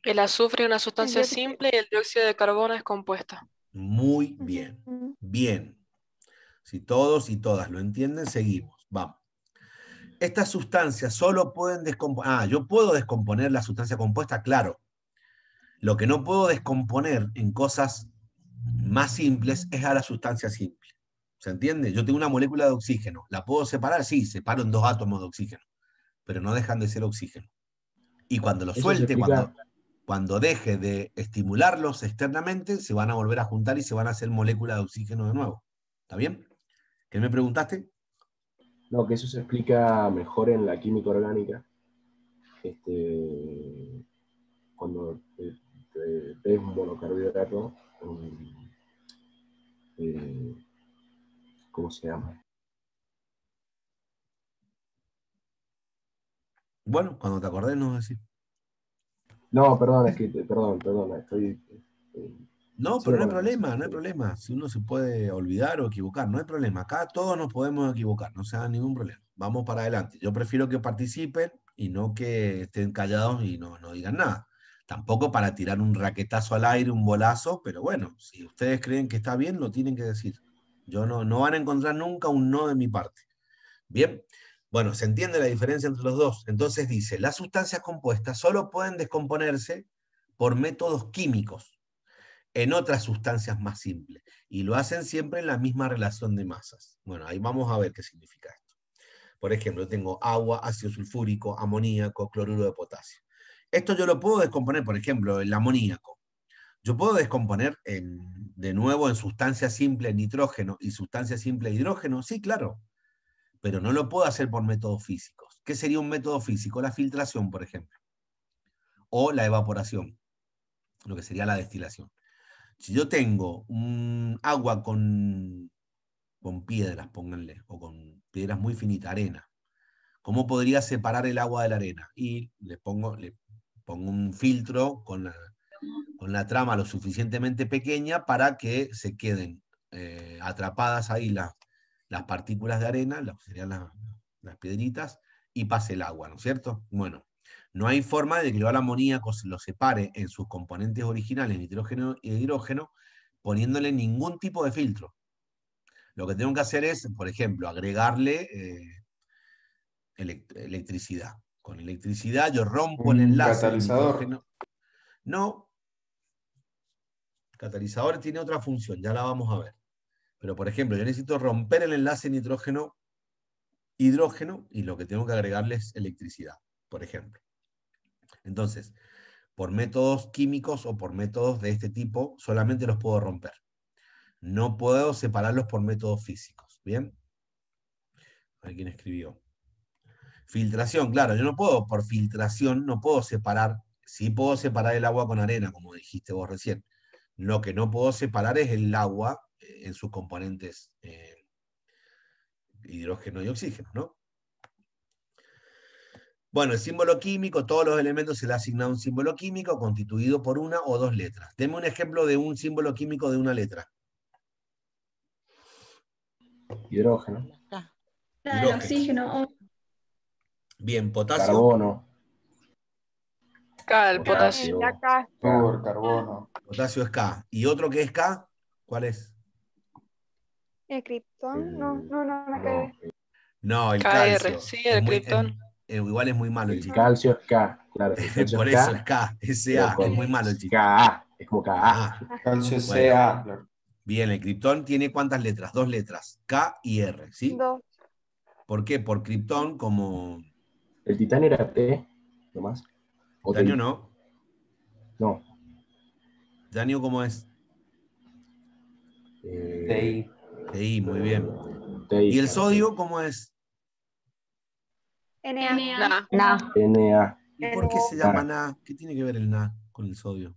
[SPEAKER 2] El azufre es una sustancia simple y el dióxido de carbono es compuesta.
[SPEAKER 1] Muy bien, bien. Si todos y todas lo entienden, seguimos. Vamos. Estas sustancias solo pueden descomponer. Ah, yo puedo descomponer la sustancia compuesta, claro. Lo que no puedo descomponer en cosas más simples es a la sustancia simple. ¿Se entiende? Yo tengo una molécula de oxígeno. ¿La puedo separar? Sí, separo en dos átomos de oxígeno, pero no dejan de ser oxígeno. Y cuando lo suelte, cuando, deje de estimularlos externamente, se van a volver a juntar y se van a hacer moléculas de
[SPEAKER 3] oxígeno de nuevo. ¿Está bien? ¿Qué me preguntaste? No, que eso se explica mejor en la química orgánica. Este, cuando ves eh, un monocarbohidrato, eh, ¿Cómo se llama? Bueno, cuando te acordes, no decir. No, perdón, perdón, perdón, estoy. Eh,
[SPEAKER 1] no, pero no hay problema, no hay problema. Si uno se puede olvidar o equivocar, no hay problema. Acá todos nos podemos equivocar, no sea ningún problema. Vamos para adelante. Yo prefiero que participen y no que estén callados y no, no digan nada. Tampoco para tirar un raquetazo al aire, un bolazo, pero bueno, si ustedes creen que está bien, lo tienen que decir. Yo no, no van a encontrar nunca un no de mi parte. Bien, bueno, se entiende la diferencia entre los dos. Entonces dice, las sustancias compuestas solo pueden descomponerse por métodos químicos en otras sustancias más simples y lo hacen siempre en la misma relación de masas. Bueno, ahí vamos a ver qué significa esto. Por ejemplo, tengo agua, ácido sulfúrico, amoníaco, cloruro de potasio. Esto yo lo puedo descomponer, por ejemplo, el amoníaco yo puedo descomponer de nuevo en sustancia simple nitrógeno y sustancia simple hidrógeno, sí, claro, pero no lo puedo hacer por métodos físicos. ¿Qué sería un método físico? La filtración, por ejemplo, o la evaporación, lo que sería la destilación. Si yo tengo un agua con, con piedras, pónganle, o con piedras muy finitas, arena, ¿cómo podría separar el agua de la arena? Y le pongo, le pongo un filtro con la con la trama lo suficientemente pequeña para que se queden eh, atrapadas ahí las partículas de arena, las, serían las piedritas, y pase el agua, ¿no es cierto? Bueno, no hay forma de que el amoníaco lo separe en sus componentes originales, nitrógeno y hidrógeno, poniéndole ningún tipo de filtro. Lo que tengo que hacer es, por ejemplo, agregarle eh, electricidad. Con electricidad yo rompo el enlace. Catalizador. No, catalizador tiene otra función, ya la vamos a ver. Pero, por ejemplo, yo necesito romper el enlace nitrógeno hidrógeno y lo que tengo que agregarle es electricidad, por ejemplo. Entonces, por métodos químicos o por métodos de este tipo, solamente los puedo romper. No puedo separarlos por métodos físicos, ¿bien? ¿Alguien escribió. Filtración, claro, yo no puedo, por filtración, no puedo separar, sí puedo separar el agua con arena, como dijiste vos recién, lo que no puedo separar es el agua eh, en sus componentes eh, hidrógeno y oxígeno, ¿no? Bueno, el símbolo químico, todos los elementos se le ha asignado un símbolo químico constituido por una o dos letras. Deme un ejemplo de un símbolo químico de una letra.
[SPEAKER 3] Hidrógeno.
[SPEAKER 2] Hidrógeno. Oxígeno.
[SPEAKER 3] Bien, potasio. Carbono
[SPEAKER 2] el potasio.
[SPEAKER 1] Por carbono. Potasio es K. ¿Y otro que es K? ¿Cuál es?
[SPEAKER 2] El criptón. No, eh, no, no, no, no.
[SPEAKER 1] no el KR, calcio. sí, el criptón. Eh, igual es muy malo el chico. calcio
[SPEAKER 3] es K, claro. Por eso es K, A es muy
[SPEAKER 1] malo el chico. K, es como K. Ah. Calcio A Bien, el criptón tiene cuántas letras? Dos letras, K y R, ¿sí? Dos. ¿Por qué? Por criptón
[SPEAKER 3] como... El titán era T, nomás. Danio no. No.
[SPEAKER 1] Danio, ¿cómo es? Eh, TI. muy bien. ¿Y el sodio cómo es?
[SPEAKER 2] Na. Na.
[SPEAKER 3] Na.
[SPEAKER 2] ¿Y por qué se
[SPEAKER 1] llama Na? ¿Qué tiene que ver el Na con el sodio?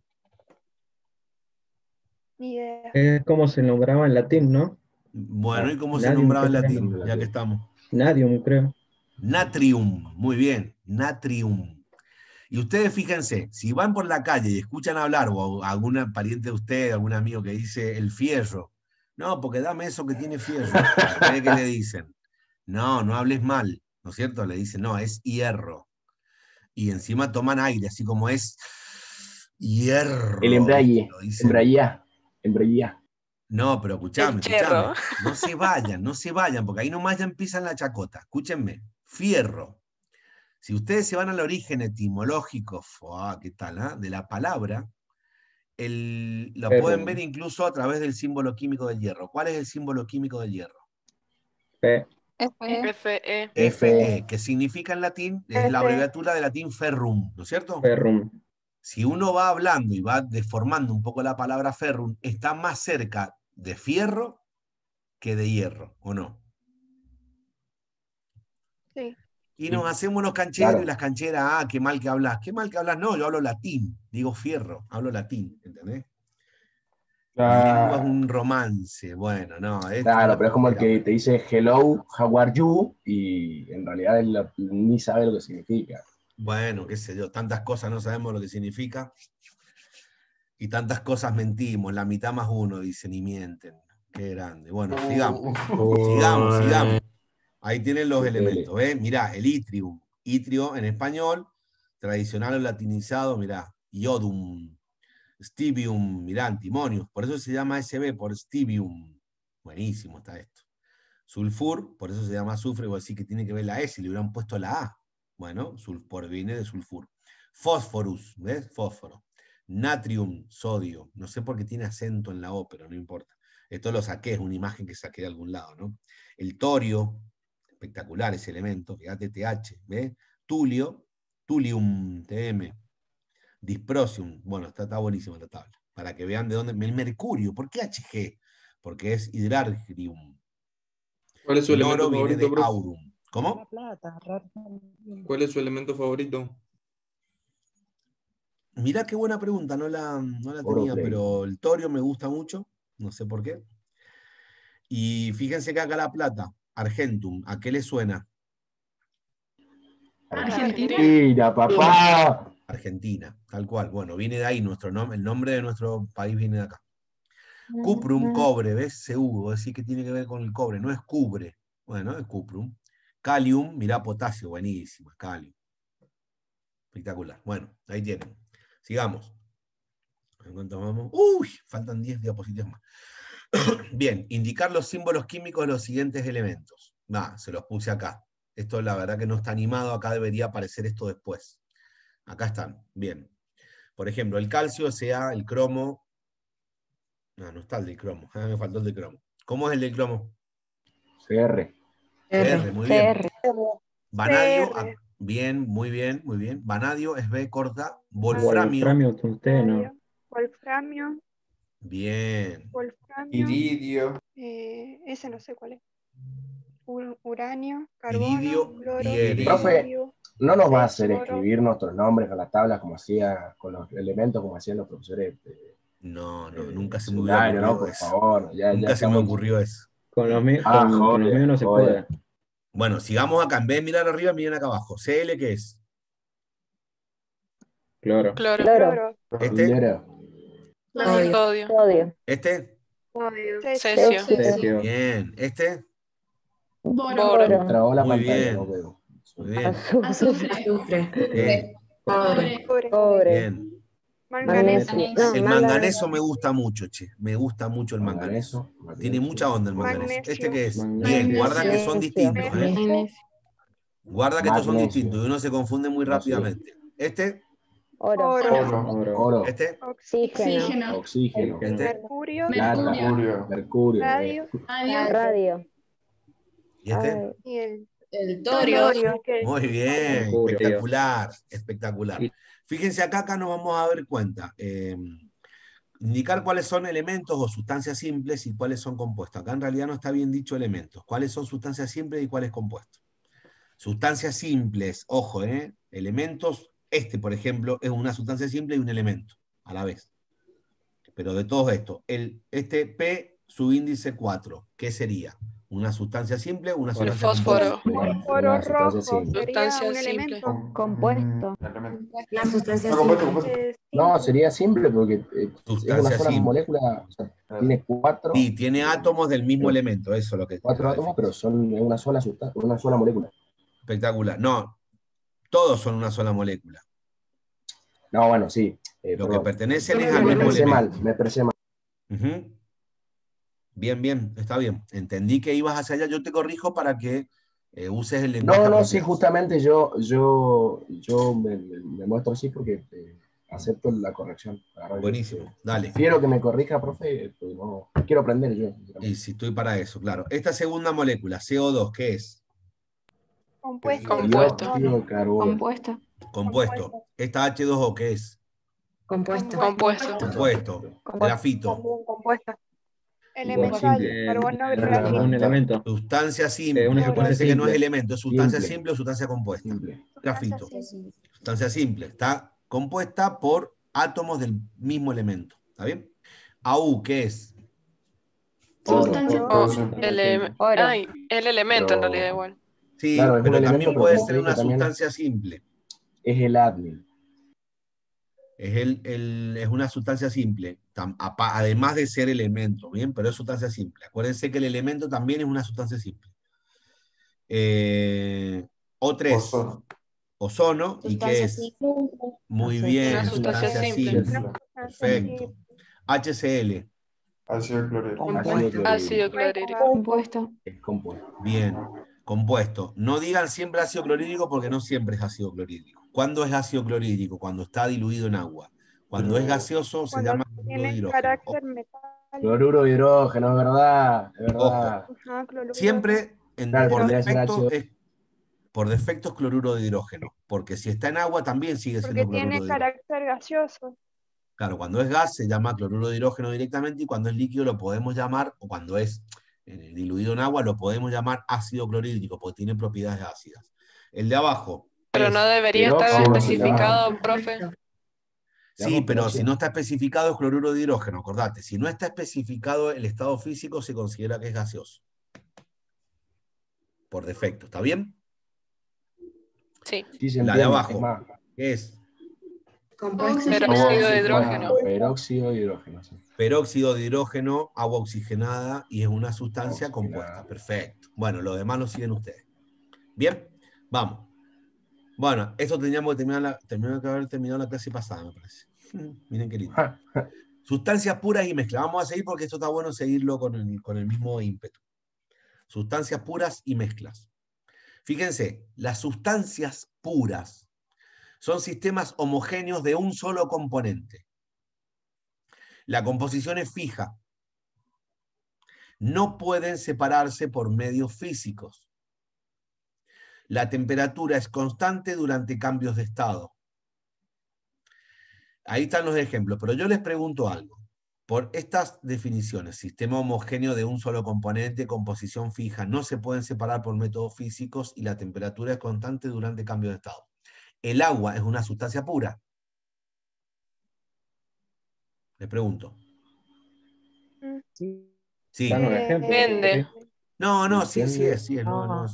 [SPEAKER 2] Yeah.
[SPEAKER 3] Es como se nombraba en latín, ¿no? Bueno, ¿y cómo se nombraba en latín? Ya que estamos. Nadium, creo.
[SPEAKER 1] Natrium, muy bien. Natrium. Y ustedes fíjense, si van por la calle y escuchan hablar, o a algún pariente de usted, algún amigo que dice el fierro, no, porque dame eso que tiene fierro, ¿qué le dicen? No, no hables mal, ¿no es cierto? Le dicen, no, es hierro. Y encima toman aire, así como es hierro. El embrague, embrayá, No, pero escuchame, No se vayan, no se vayan, porque ahí nomás ya empiezan la chacota. Escúchenme, fierro. Si ustedes se van al origen etimológico, ¿qué tal? ¿ah? De la palabra,
[SPEAKER 3] lo pueden ver
[SPEAKER 1] incluso a través del símbolo químico del hierro. ¿Cuál es el símbolo químico del hierro?
[SPEAKER 3] Fe.
[SPEAKER 2] FE. FE, e, e.
[SPEAKER 1] que significa en latín, es e. la abreviatura de latín ferrum, ¿no es cierto? Ferrum. Si uno va hablando y va deformando un poco la palabra ferrum, está más cerca de fierro que de hierro, ¿o no? Sí. Y nos hacemos unos cancheros y las cancheras, ah, qué mal que hablas. Qué mal que hablas, no, yo hablo latín, digo fierro, hablo latín, ¿entendés? Claro. Es
[SPEAKER 3] un romance, bueno, no. Claro, pero es como el que te dice hello, how are you, y en realidad él ni sabe lo que significa.
[SPEAKER 1] Bueno, qué sé yo, tantas cosas no sabemos lo que significa, y tantas cosas mentimos, la mitad más uno dicen y mienten. Qué grande. Bueno, sigamos, sigamos, sigamos. Ahí tienen los elementos, ¿ves? ¿eh? Mirá, el itrium. Itrio en español, tradicional o latinizado, mirá, iodum, stibium, mirá, antimonio. Por eso se llama SB, por stibium. Buenísimo está esto. Sulfur, por eso se llama azufre, o así que tiene que ver la S, le hubieran puesto la A. Bueno, por viene de sulfur. Fósforus, ¿ves? Fósforo. Natrium, sodio. No sé por qué tiene acento en la O, pero no importa. Esto lo saqué, es una imagen que saqué de algún lado, ¿no? El torio, espectacular ese elemento, fíjate, TH, ¿ves? Tulio, Tulium, TM, Disprosium, bueno, está, está buenísima la tabla, para que vean de dónde, el mercurio, ¿por qué HG? Porque es hidrargrium.
[SPEAKER 3] ¿Cuál es su el elemento oro favorito, viene de aurum. ¿Cómo? ¿Cuál es su elemento favorito?
[SPEAKER 1] Mirá qué buena pregunta, no la, tenía, pero el torio me gusta mucho, no sé por qué. Y fíjense que acá la plata, Argentum, ¿a qué le suena?
[SPEAKER 2] Argentina. Argentina, papá.
[SPEAKER 1] Argentina, tal cual. Bueno, viene de ahí nuestro nombre, el nombre de nuestro país viene de acá. Cuprum, cobre, ¿ves? hubo, decir que tiene que ver con el cobre, no es cubre. Bueno, es cuprum. Calium, mirá, potasio, es calium. Espectacular. Bueno, ahí tienen. Sigamos. ¿En cuanto vamos? Uy, faltan 10 diapositivas más. Bien, indicar los símbolos químicos de los siguientes elementos. Ah, se los puse acá. Esto la verdad que no está animado, acá debería aparecer esto después. Acá están, bien. Por ejemplo, el calcio, sea el cromo. No, no está el del cromo, ah, me faltó el del cromo. ¿Cómo es el de cromo? CR. CR, muy bien. CR. Vanadio, ah, bien, muy bien, muy bien. Vanadio es B corta. Wolframio.
[SPEAKER 2] Wolframio.
[SPEAKER 1] Bien.
[SPEAKER 2] Iridio. Eh, ese no sé cuál es. uranio, carbono, iridio, cloro, iridio. Profe,
[SPEAKER 3] no nos va a hacer escribir nuestros nombres con las tablas como hacía, con los elementos como hacían los profesores. no, no, nunca se me ocurrió no, por favor. nunca se me
[SPEAKER 1] ocurrió eso. Con los ah, míos, los no se puede. Bueno, sigamos acá. En vez mirar arriba, miren acá abajo. CL, ¿qué es? Cloro. Cloro. Cloro. Este. Cloro.
[SPEAKER 2] Odio. ¿Este? Cesio.
[SPEAKER 1] Bien. ¿Este?
[SPEAKER 2] Boro.
[SPEAKER 1] bien. Muy bien.
[SPEAKER 2] Azufre. Bien. Manganeso. el manganeso
[SPEAKER 1] me gusta mucho, che. Me gusta mucho el manganeso. Tiene mucha onda el manganeso. ¿Este qué es? Bien, guarda que son distintos. ¿eh? Guarda que estos son distintos y uno se confunde muy rápidamente. ¿Este?
[SPEAKER 2] Oro. Oro.
[SPEAKER 1] oro,
[SPEAKER 3] ¿Este?
[SPEAKER 2] oxígeno.
[SPEAKER 3] Oxígeno. Este, este, mercurio. mercurio. Eh. Radio.
[SPEAKER 2] Ah, radio. ¿Y este? el, torio. Muy bien, espectacular,
[SPEAKER 1] espectacular. Fíjense acá, acá nos vamos a dar cuenta. Em, indicar cuáles son elementos o sustancias simples y cuáles son compuestos. Acá en realidad no está bien dicho elementos. ¿Cuáles son sustancias simples y cuáles compuestos? Sustancias simples, ojo, ¿eh? elementos este, por ejemplo, es una sustancia simple y un elemento a la vez. Pero de todo esto, el, este P subíndice 4, ¿qué sería? ¿Una sustancia simple o una el sustancia fósforo. El Fósforo rojo sería
[SPEAKER 2] un elemento compuesto. Mm, la sustancia simple.
[SPEAKER 3] No, sería simple porque sustancia eh, es una sola simple. molécula, o sea, tiene cuatro. Y sí,
[SPEAKER 1] tiene átomos
[SPEAKER 3] del mismo elemento, eso es lo que. Cuatro átomos, pero son una sola sustancia, una sola molécula. Espectacular.
[SPEAKER 1] No, todos son una sola molécula.
[SPEAKER 3] No, bueno, sí. Eh, lo que pertenece es al mismo elemento. Mal, me parece mal. Bien, bien,
[SPEAKER 1] está bien. Entendí que ibas hacia allá. Yo te corrijo para que eh, uses el lenguaje. No, no, sí,
[SPEAKER 3] justamente yo, yo, yo me, muestro así porque eh, acepto la corrección. Buenísimo, este. dale. Quiero que me corrija, profe, pues, quiero aprender yo. Y
[SPEAKER 1] si estoy para eso, claro. Esta segunda molécula, CO2, ¿qué es?
[SPEAKER 2] Compuesto. Compuesto.
[SPEAKER 1] Compuesto. ¿Esta H2O qué es?
[SPEAKER 2] Compuesto. Compuesto.
[SPEAKER 1] Compuesto. Grafito.
[SPEAKER 2] Compuesto. Elemento carbono eh, Un elemento.
[SPEAKER 1] Sustancia simple. parece eh, que no es elemento, es sustancia simple, o sustancia compuesta. Grafito. Sustancia simple. Está compuesta por átomos del mismo elemento. ¿Está bien? AU, ¿qué es?
[SPEAKER 2] Sustancia. El, el elemento en realidad igual. Sí, pero también puede ser una sustancia
[SPEAKER 1] simple. Es el admin. Es, una sustancia simple, además de ser elemento, ¿bien? Pero es sustancia simple. Acuérdense que el elemento también es una sustancia simple. Eh, O3. Ozono. Ozono ¿Y qué es? Muy bien, una sustancia, simple.
[SPEAKER 2] Perfecto.
[SPEAKER 1] HCl. Ácido clorhídrico. Ácido
[SPEAKER 2] clorhídrico. Compuesto.
[SPEAKER 3] Bien
[SPEAKER 1] compuesto. No digan siempre ácido clorhídrico porque no siempre es ácido clorhídrico. ¿Cuándo es ácido clorhídrico? Cuando está diluido en agua. Cuando es gaseoso se llama cloruro de hidrógeno.
[SPEAKER 2] Cloruro de hidrógeno, es verdad. verdad. Siempre por,
[SPEAKER 1] defecto es, cloruro de hidrógeno, porque si está en agua también sigue siendo cloruro. Tiene
[SPEAKER 2] carácter gaseoso.
[SPEAKER 1] Claro, cuando es gas se llama cloruro de hidrógeno directamente y cuando es líquido lo podemos llamar, o cuando es diluido en agua, lo podemos llamar ácido clorhídrico porque tiene propiedades ácidas. El de abajo. Pero no debería estar especificado, profe. Sí, pero si no está especificado es cloruro de hidrógeno, acordate. Si no está especificado el estado físico, se considera que es gaseoso. Por defecto, ¿está bien? Sí. La de abajo. ¿Qué es?
[SPEAKER 2] de hidrógeno.
[SPEAKER 1] Peróxido
[SPEAKER 3] de hidrógeno, sí
[SPEAKER 1] peróxido de hidrógeno, agua oxigenada y es una sustancia compuesta. Perfecto. Bueno, lo demás lo siguen ustedes. Bien, vamos. Bueno, eso teníamos que terminar, la, haber terminado la clase pasada, me parece. Mm. Miren qué lindo. Sustancias puras y mezclas. Vamos a seguir porque esto está bueno seguirlo con el mismo ímpetu. Sustancias puras y mezclas. Fíjense, las sustancias puras son sistemas homogéneos de un solo componente. La composición es fija. No pueden separarse por medios físicos. La temperatura es constante durante cambios de estado. Ahí están los ejemplos, pero yo les pregunto algo. Por estas definiciones, sistema homogéneo de un solo componente, composición fija, no se pueden separar por métodos físicos y la temperatura es constante durante cambio de estado. El agua es una sustancia pura, le pregunto. Sí. Depende.
[SPEAKER 2] No, no, sí, sí
[SPEAKER 1] es. Sí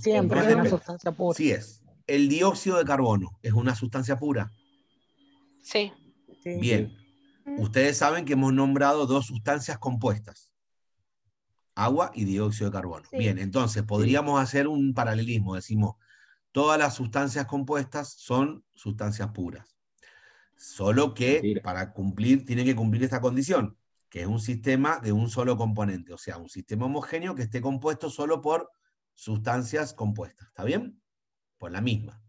[SPEAKER 1] siempre es una sustancia
[SPEAKER 3] pura. Sí es.
[SPEAKER 1] El dióxido de carbono es una sustancia pura.
[SPEAKER 2] Sí. Bien.
[SPEAKER 1] Ustedes saben que hemos nombrado dos sustancias compuestas. Agua y dióxido de carbono. Bien, entonces podríamos hacer un paralelismo. Decimos, todas las sustancias compuestas son sustancias puras. Solo que para cumplir, tiene que cumplir esta condición, que es un sistema de un solo componente, o sea, un sistema homogéneo que esté compuesto solo por sustancias compuestas. ¿Está bien? Por la misma.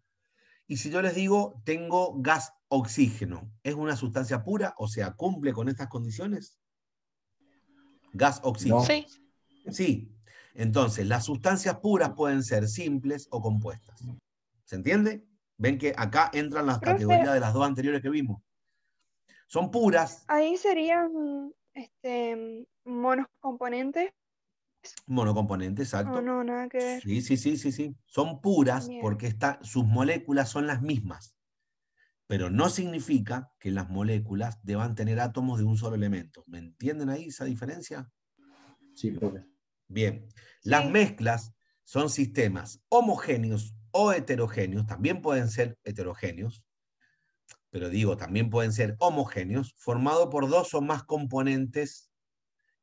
[SPEAKER 1] Y si yo les digo, tengo gas oxígeno, ¿es una sustancia pura? O sea, ¿cumple con estas condiciones? Gas oxígeno. Sí. Sí. Entonces, las sustancias puras pueden ser simples o compuestas. ¿Se entiende? Ven que acá entran las categorías de las dos anteriores que vimos. Son puras.
[SPEAKER 2] Ahí serían este, Monocomponentes,
[SPEAKER 1] exacto. No, oh, no, nada que ver. Sí, sí, sí, sí, sí. Son puras porque está, sus moléculas son las mismas. Pero no significa que las moléculas deban tener átomos de un solo elemento. ¿Me entienden ahí esa diferencia? Sí, profe. Bien. Las mezclas son sistemas homogéneos o heterogéneos, también pueden ser heterogéneos, pero digo, también pueden ser homogéneos, formado por dos o más componentes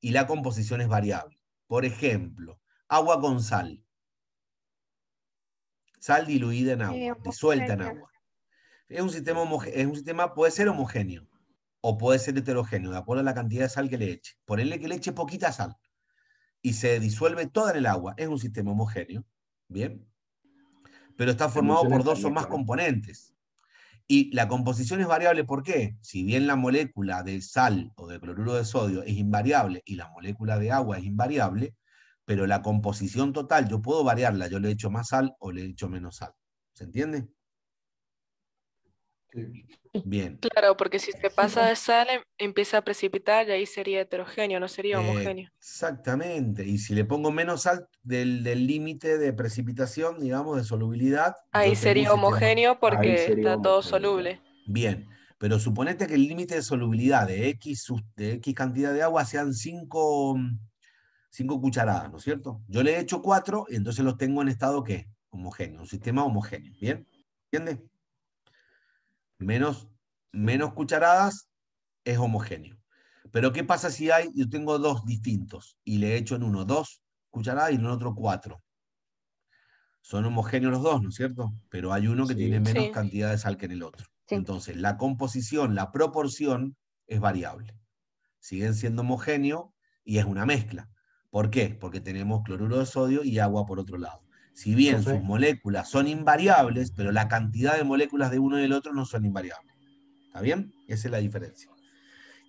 [SPEAKER 1] y la composición es variable. Por ejemplo, agua con sal. Sal diluida en agua, disuelta en agua. Es un, sistema un sistema, puede ser homogéneo o puede ser heterogéneo, de acuerdo a la cantidad de sal que le eche. Ponerle que le eche poquita sal y se disuelve toda en el agua. Es un sistema homogéneo. Bien pero está formado por dos o más componentes. Y la composición es variable, ¿por qué? Si bien la molécula de sal o de cloruro de sodio es invariable y la molécula de agua es invariable, pero la composición total yo puedo variarla, yo le he hecho más sal o le he hecho menos sal. ¿Se entiende? Bien.
[SPEAKER 2] Claro, porque si se pasa de sal, em, empieza a precipitar y ahí sería heterogéneo, no sería homogéneo.
[SPEAKER 1] Exactamente. Y si le pongo menos sal del límite de precipitación, digamos, de solubilidad. Ahí sería homogéneo porque está
[SPEAKER 2] todo soluble.
[SPEAKER 1] Bien. Pero suponete que el límite de solubilidad de X, cantidad de agua sean 5 mm, cucharadas, ¿no es cierto? Yo le he hecho 4 y entonces los tengo en estado ¿qué? Homogéneo, un sistema homogéneo. ¿Bien? ¿Entiendes? menos, menos cucharadas es homogéneo. Pero ¿qué pasa si hay, yo tengo dos distintos y le echo en uno dos cucharadas y en el otro cuatro? Son homogéneos los dos, ¿no es cierto? Pero hay uno que tiene menos cantidad de sal que en el otro. Entonces, la composición, la proporción es variable. Siguen siendo homogéneos y es una mezcla. ¿Por qué? Porque tenemos cloruro de sodio y agua por otro lado. Si bien sus moléculas son invariables, pero la cantidad de moléculas de uno y del otro no son invariables. ¿Está bien? Esa es la diferencia.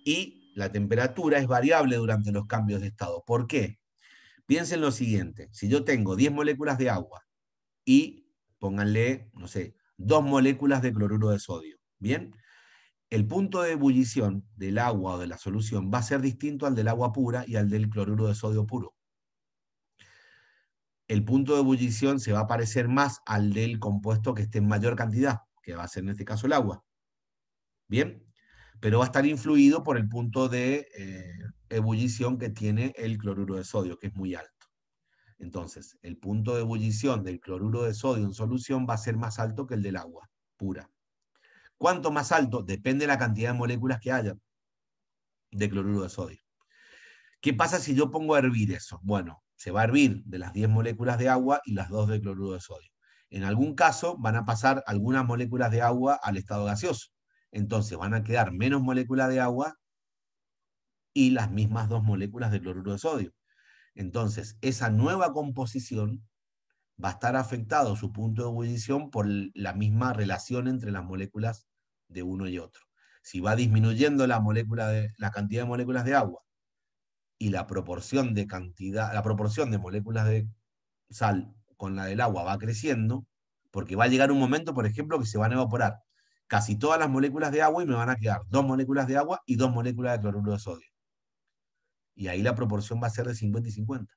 [SPEAKER 1] Y la temperatura es variable durante los cambios de estado. ¿Por qué? Piensen lo siguiente. Si yo tengo 10 moléculas de agua y pónganle, no sé, dos moléculas de cloruro de sodio. ¿Bien? El punto de ebullición del agua o de la solución va a ser distinto al del agua pura y al del cloruro de sodio puro el punto de ebullición se va a parecer más al del compuesto que esté en mayor cantidad, que va a ser en este caso el agua. Bien, pero va a estar influido por el punto de eh, ebullición que tiene el cloruro de sodio, que es muy alto. Entonces, el punto de ebullición del cloruro de sodio en solución va a ser más alto que el del agua pura. ¿Cuánto más alto? Depende de la cantidad de moléculas que haya de cloruro de sodio. ¿Qué pasa si yo pongo a hervir eso? Bueno, se va a hervir de las 10 moléculas de agua y las 2 de cloruro de sodio. En algún caso van a pasar algunas moléculas de agua al estado gaseoso. Entonces van a quedar menos moléculas de agua y las mismas dos moléculas de cloruro de sodio. Entonces, esa nueva composición va a estar afectado su punto de ebullición por la misma relación entre las moléculas de uno y otro. Si va disminuyendo la, molécula la cantidad de moléculas de agua y la proporción de cantidad, la proporción de moléculas de sal con la del agua va creciendo, porque va a llegar un momento, por ejemplo, que se van a evaporar casi todas las moléculas de agua y me van a quedar dos moléculas de agua y dos moléculas de cloruro de sodio. Y ahí la proporción va a ser de 50 y 50.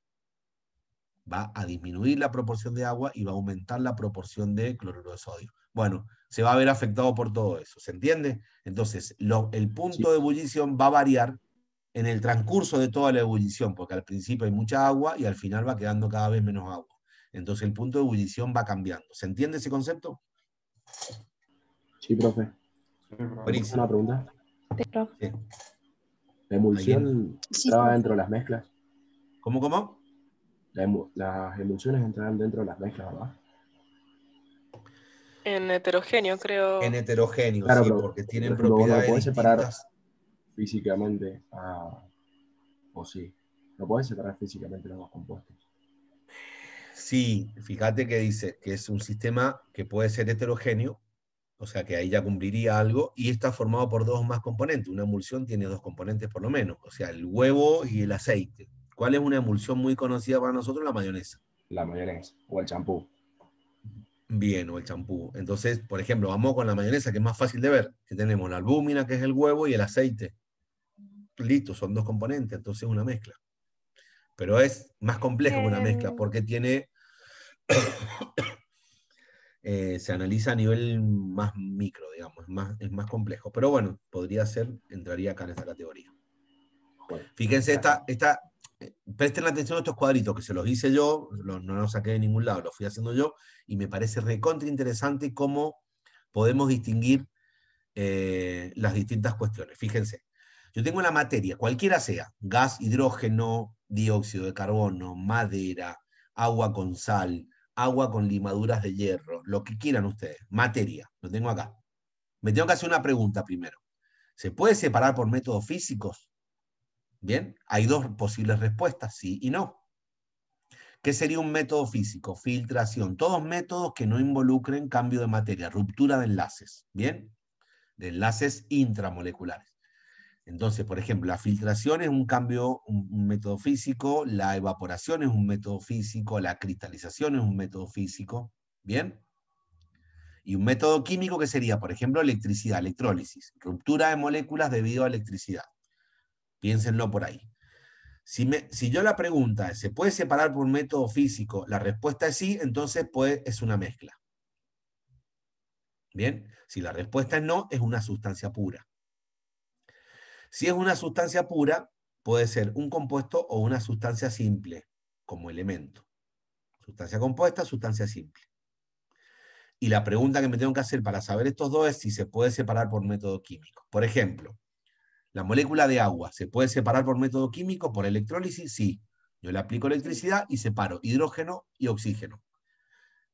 [SPEAKER 1] Va a disminuir la proporción de agua y va a aumentar la proporción de cloruro de sodio. Bueno, se va a ver afectado por todo eso, ¿se entiende? Entonces, el punto de ebullición va a variar en el transcurso de toda la ebullición, porque al principio hay mucha agua y al final va quedando cada vez menos agua. Entonces el punto de ebullición va cambiando. ¿Se entiende ese concepto?
[SPEAKER 3] Sí, profe. Buenísimo. Una pregunta. Sí, ¿La emulsión dentro de las mezclas? ¿Cómo, cómo? las emulsiones entraban dentro de las mezclas, ¿verdad?
[SPEAKER 2] En heterogéneo, creo.
[SPEAKER 3] En heterogéneo, claro, sí, porque tienen propiedades. distintas físicamente o sí. No pueden separar físicamente los dos compuestos. Sí, fíjate que dice que es un sistema que puede ser
[SPEAKER 1] heterogéneo, o sea que ahí ya cumpliría algo, y está formado por dos más componentes. Una emulsión tiene dos componentes por lo menos, o sea, el huevo y el aceite. ¿Cuál es una emulsión muy conocida para nosotros? La mayonesa. La mayonesa, o el champú. Bien, o el champú. Entonces, por ejemplo, vamos con la mayonesa, que es más fácil de ver, que tenemos la albúmina, que es el huevo, y el aceite listo, son dos componentes, entonces es una mezcla. Pero es más complejo que una mezcla, em. porque tiene. Eh, se analiza a nivel más micro, digamos, es más, es más complejo. Pero bueno, podría ser, entraría acá en esta categoría. Fíjense, esta, esta, eh, presten atención a estos cuadritos que se los hice yo, no los saqué de ningún lado, los fui haciendo yo, y me parece recontra interesante cómo podemos distinguir eh, las distintas cuestiones. Fíjense, yo tengo la materia, cualquiera sea, gas, hidrógeno, dióxido de carbono, madera, agua con sal, agua con limaduras de hierro, lo que quieran ustedes, materia, lo tengo acá. Me tengo que hacer una pregunta primero. ¿Se puede separar por métodos físicos? Bien, hay dos posibles respuestas, sí y no. ¿Qué sería un método físico? Filtración. Todos métodos que no involucren cambio de materia, ruptura de enlaces, ¿bien? De enlaces intramoleculares. Entonces, por ejemplo, la filtración es un cambio, un, método físico, la evaporación es un método físico, la cristalización es un método físico, ¿bien? Y un método químico que sería, por ejemplo, electricidad, electrólisis, ruptura de moléculas debido a electricidad. Piénsenlo por ahí. Si, yo la pregunta, ¿se puede separar por un método físico? La respuesta es sí, entonces puede, es una mezcla. ¿Bien? Si la respuesta es no, es una sustancia pura. Si es una sustancia pura, puede ser un compuesto o una sustancia simple como elemento. Sustancia compuesta, sustancia simple. Y la pregunta que me tengo que hacer para saber estos dos es si se puede separar por método químico. Por ejemplo, la molécula de agua, ¿se puede separar por método químico, por electrólisis? Sí. Yo le aplico electricidad y separo hidrógeno y oxígeno.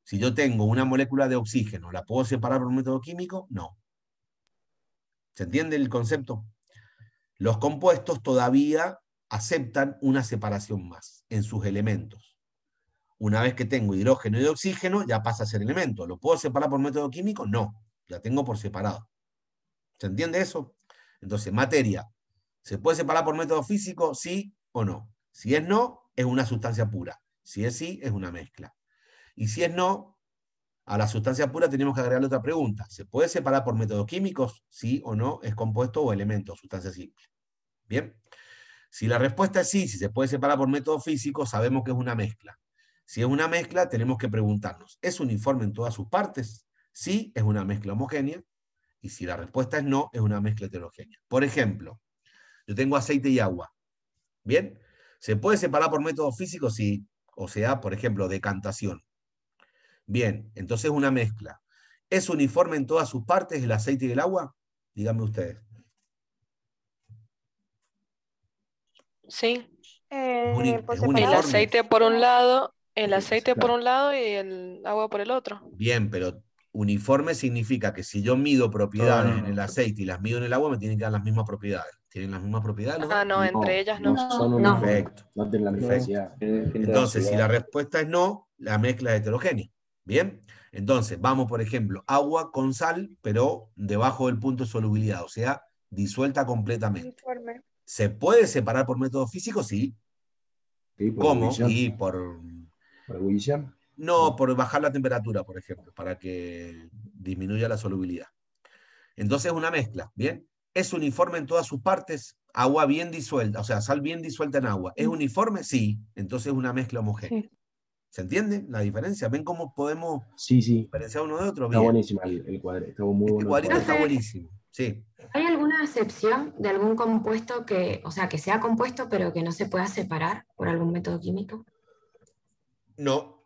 [SPEAKER 1] Si yo tengo una molécula de oxígeno, ¿la puedo separar por método químico? No. ¿Se entiende el concepto? Los compuestos todavía aceptan una separación más en sus elementos. Una vez que tengo hidrógeno y oxígeno, ya pasa a ser elemento. ¿Lo puedo separar por método químico? No, la tengo por separado. ¿Se entiende eso? Entonces, materia, ¿se puede separar por método físico? Sí o no. Si es no, es una sustancia pura. Si es sí, es una mezcla. Y si es no, a la sustancia pura tenemos que agregarle otra pregunta. ¿Se puede separar por métodos químicos? Sí o no, es compuesto o elemento, sustancia simple. Bien. Si la respuesta es sí, si se puede separar por método físico, sabemos que es una mezcla. Si es una mezcla, tenemos que preguntarnos, ¿es uniforme en todas sus partes? Sí, es una mezcla homogénea. Y si la respuesta es no, es una mezcla heterogénea. Por ejemplo, yo tengo aceite y agua. ¿Bien? ¿Se puede separar por método físico? Sí. O sea, por ejemplo, decantación. Bien, entonces una mezcla. ¿Es uniforme en todas sus partes el aceite y el agua? Díganme ustedes.
[SPEAKER 2] Sí. Eh, pues, el aceite por un lado, el aceite por un lado y el agua por el otro.
[SPEAKER 1] Bien, pero uniforme significa que si yo mido propiedades en el aceite y las mido en el agua, me tienen que dar las mismas propiedades. ¿Tienen las mismas propiedades? Ah, no, entre ellas no. Son Perfecto. Entonces, si la respuesta es no, la mezcla es heterogénea. Bien, entonces vamos, por ejemplo, agua con sal, pero debajo del punto de solubilidad, o sea, disuelta completamente. ¿Se puede separar por método físico? Sí. ¿Cómo? Y por... ¿Por ebullición? No, por bajar la temperatura, por ejemplo, para que disminuya la solubilidad. Entonces es una mezcla, ¿bien? Es uniforme en todas sus partes, agua bien disuelta, o sea, sal bien disuelta en agua. ¿Es mm. uniforme? Sí, entonces es una mezcla homogénea. ¿Se entiende la diferencia? ¿Ven cómo podemos
[SPEAKER 3] diferenciar
[SPEAKER 1] uno de otro? Está buenísimo
[SPEAKER 3] este el, cuadrito. Está cuadrito está buenísimo. Sí.
[SPEAKER 2] ¿Hay alguna excepción de algún compuesto que, o sea, que sea compuesto pero que no se pueda separar por algún método químico? No.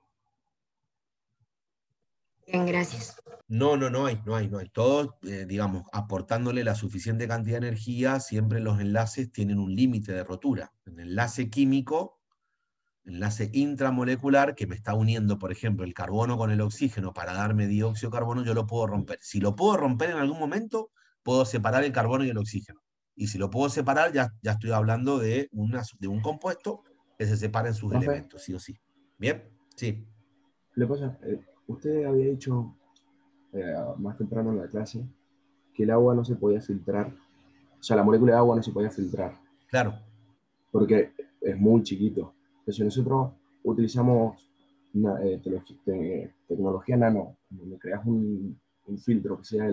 [SPEAKER 2] Bien, gracias.
[SPEAKER 1] No, no, no hay, no hay, no hay. Todos, eh, digamos, aportándole la suficiente cantidad de energía, siempre los enlaces tienen un límite de rotura. El enlace químico enlace intramolecular que me está uniendo, por ejemplo, el carbono con el oxígeno para darme dióxido de carbono, yo lo puedo romper. Si lo puedo romper en algún momento, puedo separar el carbono y el oxígeno. Y si lo puedo separar, ya, ya estoy hablando de, una, de un compuesto que se separa en sus elementos, sí o sí. ¿Bien?
[SPEAKER 3] Sí. Le pasa, eh, usted había dicho eh, más temprano en la clase que el agua no se podía filtrar, o sea, la molécula de agua no se podía filtrar. Claro. Porque es muy chiquito si nosotros utilizamos eh, tecnología nano, creas un, filtro que sea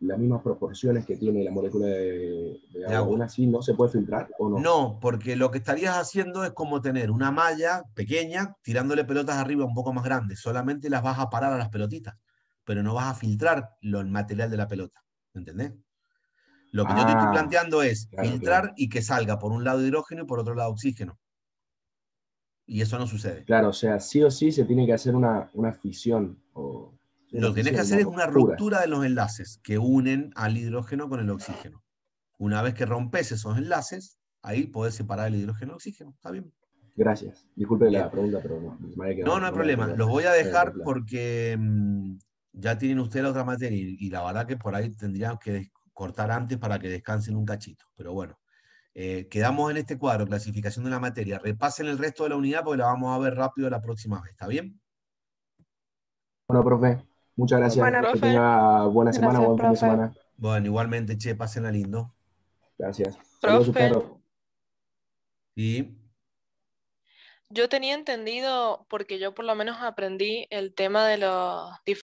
[SPEAKER 3] las mismas proporciones que tiene la molécula de, agua. así, ¿no se puede filtrar o no? No, porque
[SPEAKER 1] lo que estarías haciendo es como tener una malla
[SPEAKER 3] pequeña,
[SPEAKER 1] tirándole pelotas arriba un poco más grandes. Solamente las vas a parar a las pelotitas, pero no vas a filtrar lo, el material de la pelota. ¿Entendés? Lo que yo te estoy ah, planteando es filtrar y que salga por un lado hidrógeno y por otro lado oxígeno. Y eso no sucede.
[SPEAKER 3] Claro, o sea, sí o sí se tiene que hacer una, una fisión. O, Lo que tienes que hacer es una ruptura
[SPEAKER 1] de los enlaces que unen al hidrógeno con el oxígeno. Una vez que rompes esos enlaces, ahí podés separar el hidrógeno del oxígeno. Está bien.
[SPEAKER 3] Gracias. Disculpe la pregunta, pero no. No, no hay problema. Los voy a dejar porque mm,
[SPEAKER 1] ya tienen ustedes la otra materia y, y, la verdad que por ahí tendrían que cortar antes para que descansen un cachito. Pero bueno, eh, quedamos en este cuadro, clasificación de la materia. Repasen el resto de la unidad porque la vamos a ver rápido la próxima vez, ¿está bien?
[SPEAKER 3] Bueno, profe, muchas gracias. Bueno, buena semana, buen fin de semana.
[SPEAKER 1] Bueno, igualmente, che, pásenla lindo.
[SPEAKER 3] Gracias. Profe. y
[SPEAKER 2] Yo tenía entendido, porque yo por lo menos aprendí el tema de los